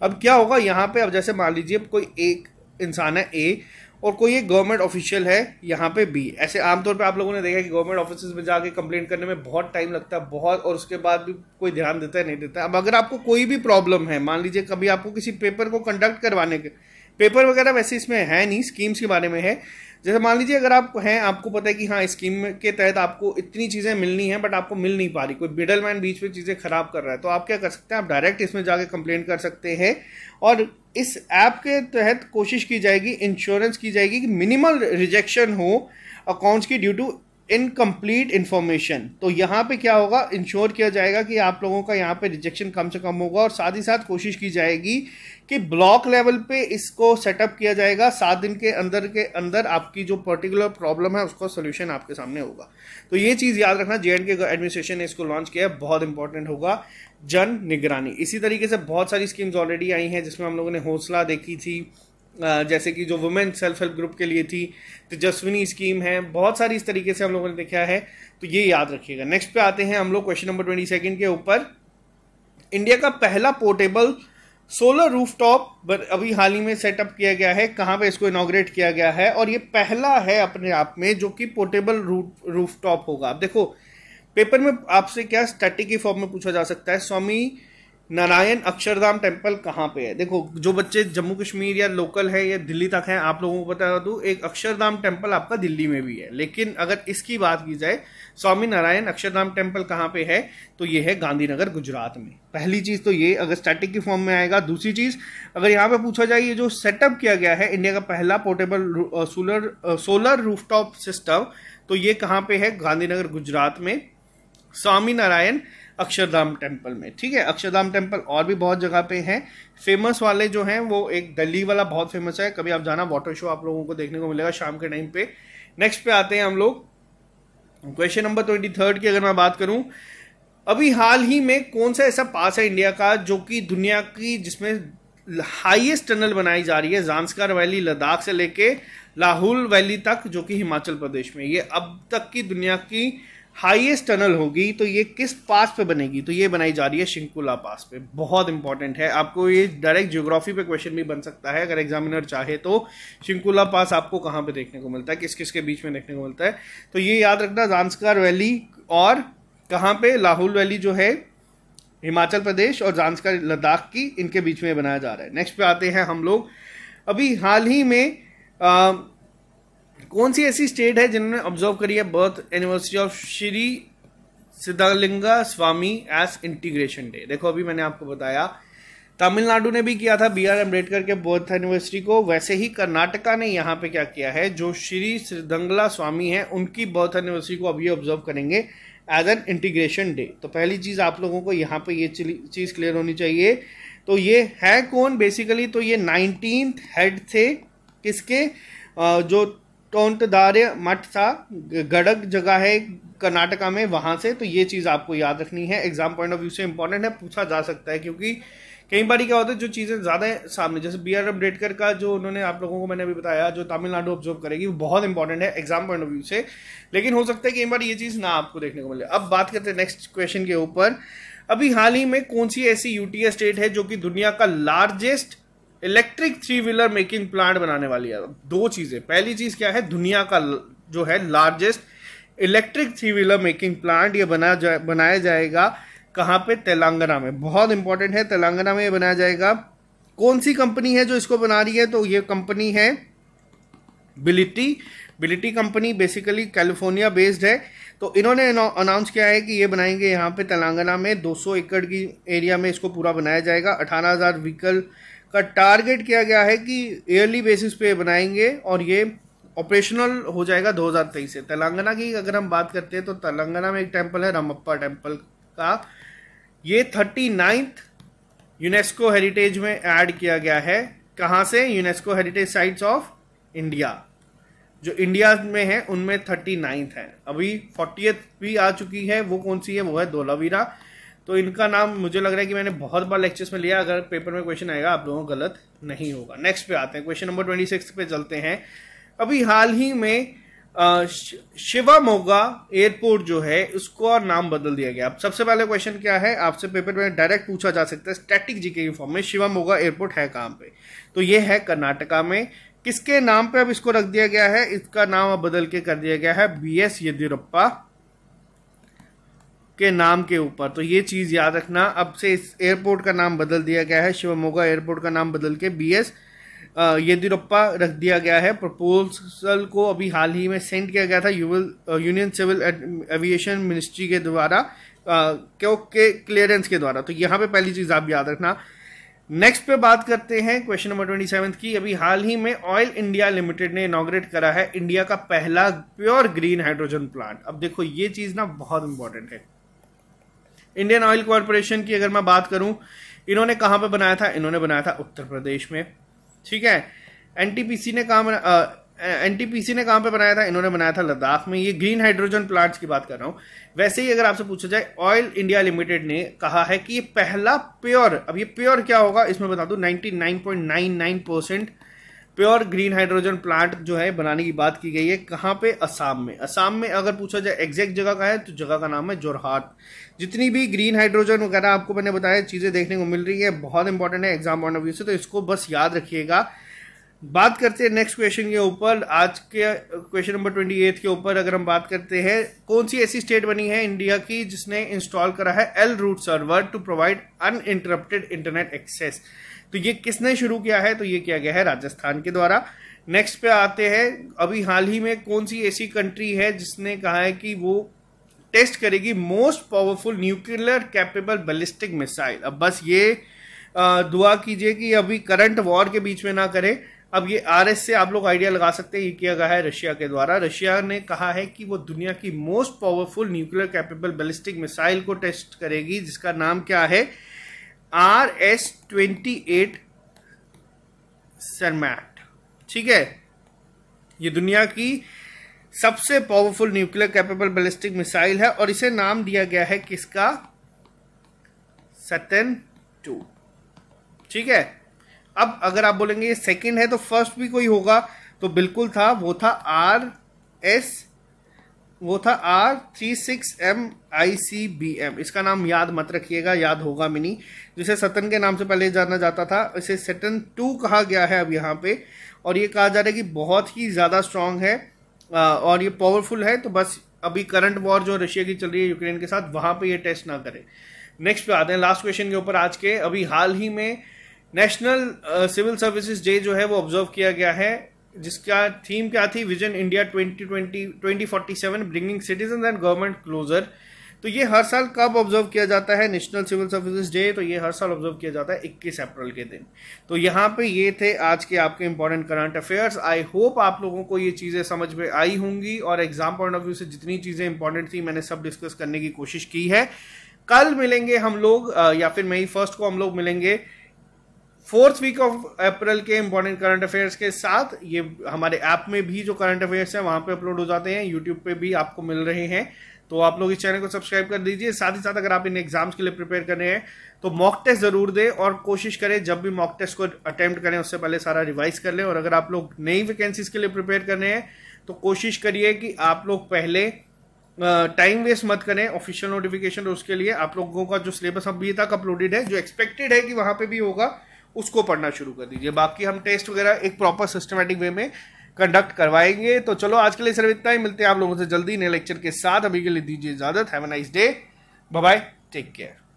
अब क्या होगा यहाँ पे अब जैसे मान लीजिए कोई एक इंसान है ए और कोई एक गवर्नमेंट ऑफिशियल है यहाँ पे बी ऐसे आमतौर पे आप लोगों ने देखा कि गवर्नमेंट ऑफिस में जाके कंप्लेन करने में बहुत टाइम लगता है बहुत और उसके बाद भी कोई ध्यान देता है नहीं देता अब अगर आपको कोई भी प्रॉब्लम है मान लीजिए कभी आपको किसी पेपर को कंडक्ट करवाने के पेपर वगैरह वैसे इसमें है नहीं स्कीम्स के बारे में है जैसे मान लीजिए अगर आप हैं आपको पता है कि हाँ स्कीम के तहत आपको इतनी चीज़ें मिलनी है बट आपको मिल नहीं पा रही कोई मिडल मैन बीच में चीज़ें खराब कर रहा है तो आप क्या कर सकते हैं आप डायरेक्ट इसमें जाके कंप्लेंट कर सकते हैं और इस ऐप के तहत कोशिश की जाएगी इंश्योरेंस की जाएगी कि मिनिमल रिजेक्शन हो अकाउंट्स की ड्यू टू इनकम्प्लीट इन्फॉर्मेशन तो यहाँ पे क्या होगा इंश्योर किया जाएगा कि आप लोगों का यहाँ पे रिजेक्शन कम से कम होगा और साथ ही साथ कोशिश की जाएगी कि ब्लॉक लेवल पे इसको सेटअप किया जाएगा सात दिन के अंदर के अंदर आपकी जो पर्टिकुलर प्रॉब्लम है उसका सोल्यूशन आपके सामने होगा तो ये चीज़ याद रखना जे के एडमिनिस्ट्रेशन ने इसको लॉन्च किया है बहुत इंपॉर्टेंट होगा जन निगरानी इसी तरीके से बहुत सारी स्कीम्स ऑलरेडी आई हैं जिसमें हम लोगों ने हौसला देखी थी जैसे कि जो वुमेन सेल्फ हेल्प ग्रुप के लिए थी तेजस्विनी स्कीम है बहुत सारी इस तरीके से हम लोगों ने देखा है तो ये याद रखिएगा नेक्स्ट पे आते हैं हम लोग क्वेश्चन नंबर ट्वेंटी सेकेंड के ऊपर इंडिया का पहला पोर्टेबल सोलर रूफटॉप अभी हाल ही में सेटअप किया गया है कहाँ पे इसको इनाग्रेट किया गया है और ये पहला है अपने आप में जो कि पोर्टेबल रूफ रूफटॉप होगा अब देखो पेपर में आपसे क्या स्टैटिक के फॉर्म में पूछा जा सकता है स्वामी नारायण अक्षरधाम टेम्पल कहाँ पे है देखो जो बच्चे जम्मू कश्मीर या लोकल है या दिल्ली तक हैं आप लोगों को बता दूँ एक अक्षरधाम टेम्पल आपका दिल्ली में भी है लेकिन अगर इसकी बात की जाए स्वामी नारायण अक्षरधाम टेम्पल कहाँ पे है तो ये है गांधीनगर गुजरात में पहली चीज़ तो ये अगर स्टैटिक की फॉर्म में आएगा दूसरी चीज़ अगर यहाँ पर पूछा जाए ये जो सेटअप किया गया है इंडिया का पहला portable solar solar rooftop system तो ये कहाँ पर है गांधीनगर गुजरात में स्वामी नारायण अक्षरधाम टेम्पल में ठीक है अक्षरधाम टेम्पल और भी बहुत जगह पे हैं फेमस वाले जो हैं वो एक दिल्ली वाला बहुत फेमस है कभी आप जाना वाटर शो आप लोगों को देखने को मिलेगा शाम के टाइम पे नेक्स्ट पे आते हैं हम लोग क्वेश्चन नंबर ट्वेंटी थर्ड की अगर मैं बात करूं अभी हाल ही में कौन सा ऐसा पास है इंडिया का जो कि दुनिया की जिसमें हाइएस्ट टनल बनाई जा रही है जानसकार वैली लद्दाख से लेके लाहौल वैली तक जो कि हिमाचल प्रदेश में ये अब तक की दुनिया की हाईएस्ट टनल होगी तो ये किस पास पे बनेगी तो ये बनाई जा रही है शिंकुला पास पे बहुत इंपॉर्टेंट है आपको ये डायरेक्ट ज्योग्राफी पे क्वेश्चन भी बन सकता है अगर एग्जामिनर चाहे तो शिंकुला पास आपको कहाँ पे देखने को मिलता है किस किस के बीच में देखने को मिलता है तो ये याद रखना जानसकार वैली और कहाँ पे लाहौल वैली जो है हिमाचल प्रदेश और जानसकार लद्दाख की इनके बीच में बनाया जा रहा है नेक्स्ट पे आते हैं हम लोग अभी हाल ही में आ, कौन सी ऐसी स्टेट है जिन्होंने ऑब्जर्व करी है birth anniversary of Shri Siddhalinga Swami as integration day देखो अभी मैंने आपको बताया तमिलनाडु ने भी किया था बी आर अम्बेडकर के बर्थ एनिवर्सरी को वैसे ही कर्नाटका ने यहाँ पे क्या किया है जो श्री सिद्धंगला स्वामी हैं उनकी बर्थ एनिवर्सरी को अभी ऑब्जर्व करेंगे एज एन इंटीग्रेशन डे तो पहली चीज़ आप लोगों को यहाँ पे ये चीज़ क्लियर होनी चाहिए तो ये है कौन बेसिकली तो ये नाइनटीन हेड थे किसके जो टोंटदार्य मठ था गडग जगह है कर्नाटका में वहाँ से तो ये चीज़ आपको याद रखनी है एग्जाम पॉइंट ऑफ व्यू से इंपॉर्टेंट है पूछा जा सकता है क्योंकि कई बार क्या होता है जो चीज़ें ज़्यादा सामने जैसे बी आर अम्बेडकर का जो उन्होंने आप लोगों को मैंने अभी बताया जो तमिलनाडु ऑब्जर्व करेगी वो बहुत इंपॉर्टेंट है एग्जाम पॉइंट ऑफ व्यू से लेकिन हो सकता है कई बार ये चीज़ ना आपको देखने को मिले अब बात करते हैं नेक्स्ट क्वेश्चन के ऊपर अभी हाल ही में कौन सी ऐसी यूटीए स्टेट है जो कि दुनिया का largest electric three wheeler making plant बनाने वाली है दो चीज़ें पहली चीज़ क्या है दुनिया का जो है largest electric three wheeler making plant ये बना जा बनाया जाएगा कहाँ पे तेलंगाना में बहुत इंपॉर्टेंट है तेलंगाना में ये बनाया जाएगा कौन सी कंपनी है जो इसको बना रही है तो ये कंपनी है बिलिटी बिलिटी कंपनी बेसिकली कैलिफोर्निया बेस्ड है तो इन्होंने अनाउंस किया है कि ये बनाएंगे यहाँ पे तेलंगाना में 200 एकड़ की एरिया में इसको पूरा बनाया जाएगा 18000 व्हीकल का टारगेट किया गया है कि ईयरली बेसिस पे बनाएंगे और ये ऑपरेशनल हो जाएगा तेईस से तेलंगाना की अगर हम बात करते हैं तो तेलंगाना में एक टेम्पल है रामप्पा टेम्पल का ये थर्टी नाइन्थ यूनेस्को हेरिटेज में ऐड किया गया है कहाँ से UNESCO heritage sites of India जो इंडिया में है उनमें थर्टी नाइन्थ है अभी फोर्टी भी आ चुकी है वो कौन सी है वो है धोलावीरा तो इनका नाम मुझे लग रहा है कि मैंने बहुत बार लेक्चर्स में लिया अगर पेपर में क्वेश्चन आएगा आप लोगों को गलत नहीं होगा नेक्स्ट पे आते हैं क्वेश्चन नंबर ट्वेंटी सिक्स पे चलते हैं अभी हाल ही में शिवा मोगा एयरपोर्ट जो है उसको और नाम बदल दिया गया अब सबसे पहले क्वेश्चन क्या है आपसे पेपर में डायरेक्ट पूछा जा सकता है स्टैटिक जीके के फॉर्म में शिवा मोगा एयरपोर्ट है कहाँ पे तो ये है कर्नाटका में किसके नाम पे अब इसको रख दिया गया है इसका नाम अब बदल के कर दिया गया है बी एस येदियुरप्पा के नाम के ऊपर तो ये चीज़ याद रखना अब से इस एयरपोर्ट का नाम बदल दिया गया है शिवमोगा एयरपोर्ट का नाम बदल के बी एस येदियुरप्पा रख दिया गया है प्रपोजल को अभी हाल ही में सेंड किया गया था यूनियन सिविल एविएशन मिनिस्ट्री के द्वारा क्योंकि क्लियरेंस के द्वारा तो यहाँ पे पहली चीज़ आप याद रखना नेक्स्ट पे बात करते हैं क्वेश्चन नंबर ट्वेंटी सेवन की अभी हाल ही में ऑयल इंडिया लिमिटेड ने इनोग्रेट करा है इंडिया का पहला प्योर ग्रीन हाइड्रोजन प्लांट अब देखो ये चीज़ ना बहुत इंपॉर्टेंट है इंडियन ऑयल कॉरपोरेशन की अगर मैं बात करूं इन्होंने कहां पर बनाया था इन्होंने बनाया था उत्तर प्रदेश में ठीक है एनटीपीसी ने कहाँ एनटीपीसी ने कहाँ पे बनाया था इन्होंने बनाया था लद्दाख में ये ग्रीन हाइड्रोजन प्लांट्स की बात कर रहा हूँ वैसे ही अगर आपसे पूछा जाए ऑयल इंडिया लिमिटेड ने कहा है कि ये पहला प्योर अब ये प्योर क्या होगा इसमें बता nine 99.99 percent pure green hydrogen plant जो है बनाने की बात की गई है कहाँ पे असम में असम में अगर पूछा जाए एग्जैक्ट जगह का है तो जगह का नाम है जोरहाट जितनी भी ग्रीन हाइड्रोजन वगैरह आपको मैंने बताया चीज़ें देखने को मिल रही है बहुत इंपॉर्टेंट है एग्जाम पॉइंट ऑफ व्यू से तो इसको बस याद रखिएगा बात करते हैं नेक्स्ट क्वेश्चन के ऊपर आज के क्वेश्चन नंबर ट्वेंटी एट के ऊपर अगर हम बात करते हैं कौन सी ऐसी स्टेट बनी है इंडिया की जिसने इंस्टॉल करा है L root server to provide uninterrupted internet access तो ये किसने शुरू किया है तो ये किया गया है राजस्थान के द्वारा नेक्स्ट पे आते हैं अभी हाल ही में कौन सी ऐसी कंट्री है जिसने कहा है कि वो टेस्ट करेगी most powerful nuclear capable ballistic missile अब बस ये दुआ कीजिए कि अभी करंट वॉर के बीच में ना करें अब ये आर से आप लोग आइडिया लगा सकते हैं ये किया गया है रशिया के द्वारा रशिया ने कहा है कि वो दुनिया की most powerful nuclear capable ballistic missile को टेस्ट करेगी जिसका नाम क्या है R S twenty eight Sarmat ठीक है ये दुनिया की सबसे powerful nuclear capable ballistic missile है और इसे नाम दिया गया है किसका सतन टू ठीक है अब अगर आप बोलेंगे ये सेकंड है तो फर्स्ट भी कोई होगा तो बिल्कुल था वो था आर एस वो था R three six M I C B M इसका नाम याद मत रखिएगा याद होगा मिनी जिसे सतन के नाम से पहले जाना जाता था इसे सेटन टू कहा गया है अब यहाँ पे और ये कहा जा रहा है कि बहुत ही ज़्यादा स्ट्रांग है और ये पावरफुल है तो बस अभी करंट वॉर जो रशिया की चल रही है यूक्रेन के साथ वहाँ पे ये टेस्ट ना करे नेक्स्ट पे आते हैं लास्ट क्वेश्चन के ऊपर आज के अभी हाल ही में नेशनल सिविल सर्विसेज डे जो है वो ऑब्जर्व किया गया है जिसका थीम क्या थी vision India 2020 2047 bringing citizen and government closer तो ये हर साल कब ऑब्जर्व किया जाता है नेशनल सिविल सर्विसेज डे तो ये हर साल ऑब्जर्व किया जाता है 21 अप्रैल के दिन तो यहाँ पे ये थे आज के आपके important current affairs I hope आप लोगों को ये चीज़ें समझ में आई होंगी और एग्जाम पॉइंट ऑफ व्यू से जितनी चीज़ें इंपॉर्टेंट थी मैंने सब डिस्कस करने की कोशिश की है कल मिलेंगे हम लोग या फिर मई फर्स्ट को हम लोग मिलेंगे फोर्थ वीक ऑफ अप्रैल के इंपॉर्टेंट करंट अफेयर्स के साथ ये हमारे ऐप में भी जो करंट अफेयर्स हैं वहाँ पे अपलोड हो जाते हैं यूट्यूब पे भी आपको मिल रहे हैं तो आप लोग इस चैनल को सब्सक्राइब कर दीजिए साथ ही साथ अगर आप इन एग्जाम्स के लिए प्रिपेयर करने हैं तो मॉक टेस्ट जरूर दें और कोशिश करें जब भी मॉक टेस्ट को अटेम्प्ट करें उससे पहले सारा रिवाइज कर लें और अगर आप लोग नई वैकेंसीज के लिए प्रिपेयर करने हैं तो कोशिश करिए कि आप लोग पहले टाइम वेस्ट मत करें ऑफिशियल नोटिफिकेशन उसके लिए आप लोगों का जो सिलेबस अभी तक अपलोडेड है जो एक्सपेक्टेड है कि वहां पे भी होगा उसको पढ़ना शुरू कर दीजिए बाकी हम टेस्ट वगैरह एक प्रॉपर सिस्टमेटिक वे में कंडक्ट करवाएंगे तो चलो आज के लिए सिर्फ इतना ही मिलते हैं आप लोगों से जल्दी नए लेक्चर के साथ अभी के लिए दीजिए इजाजत have a nice day bye take care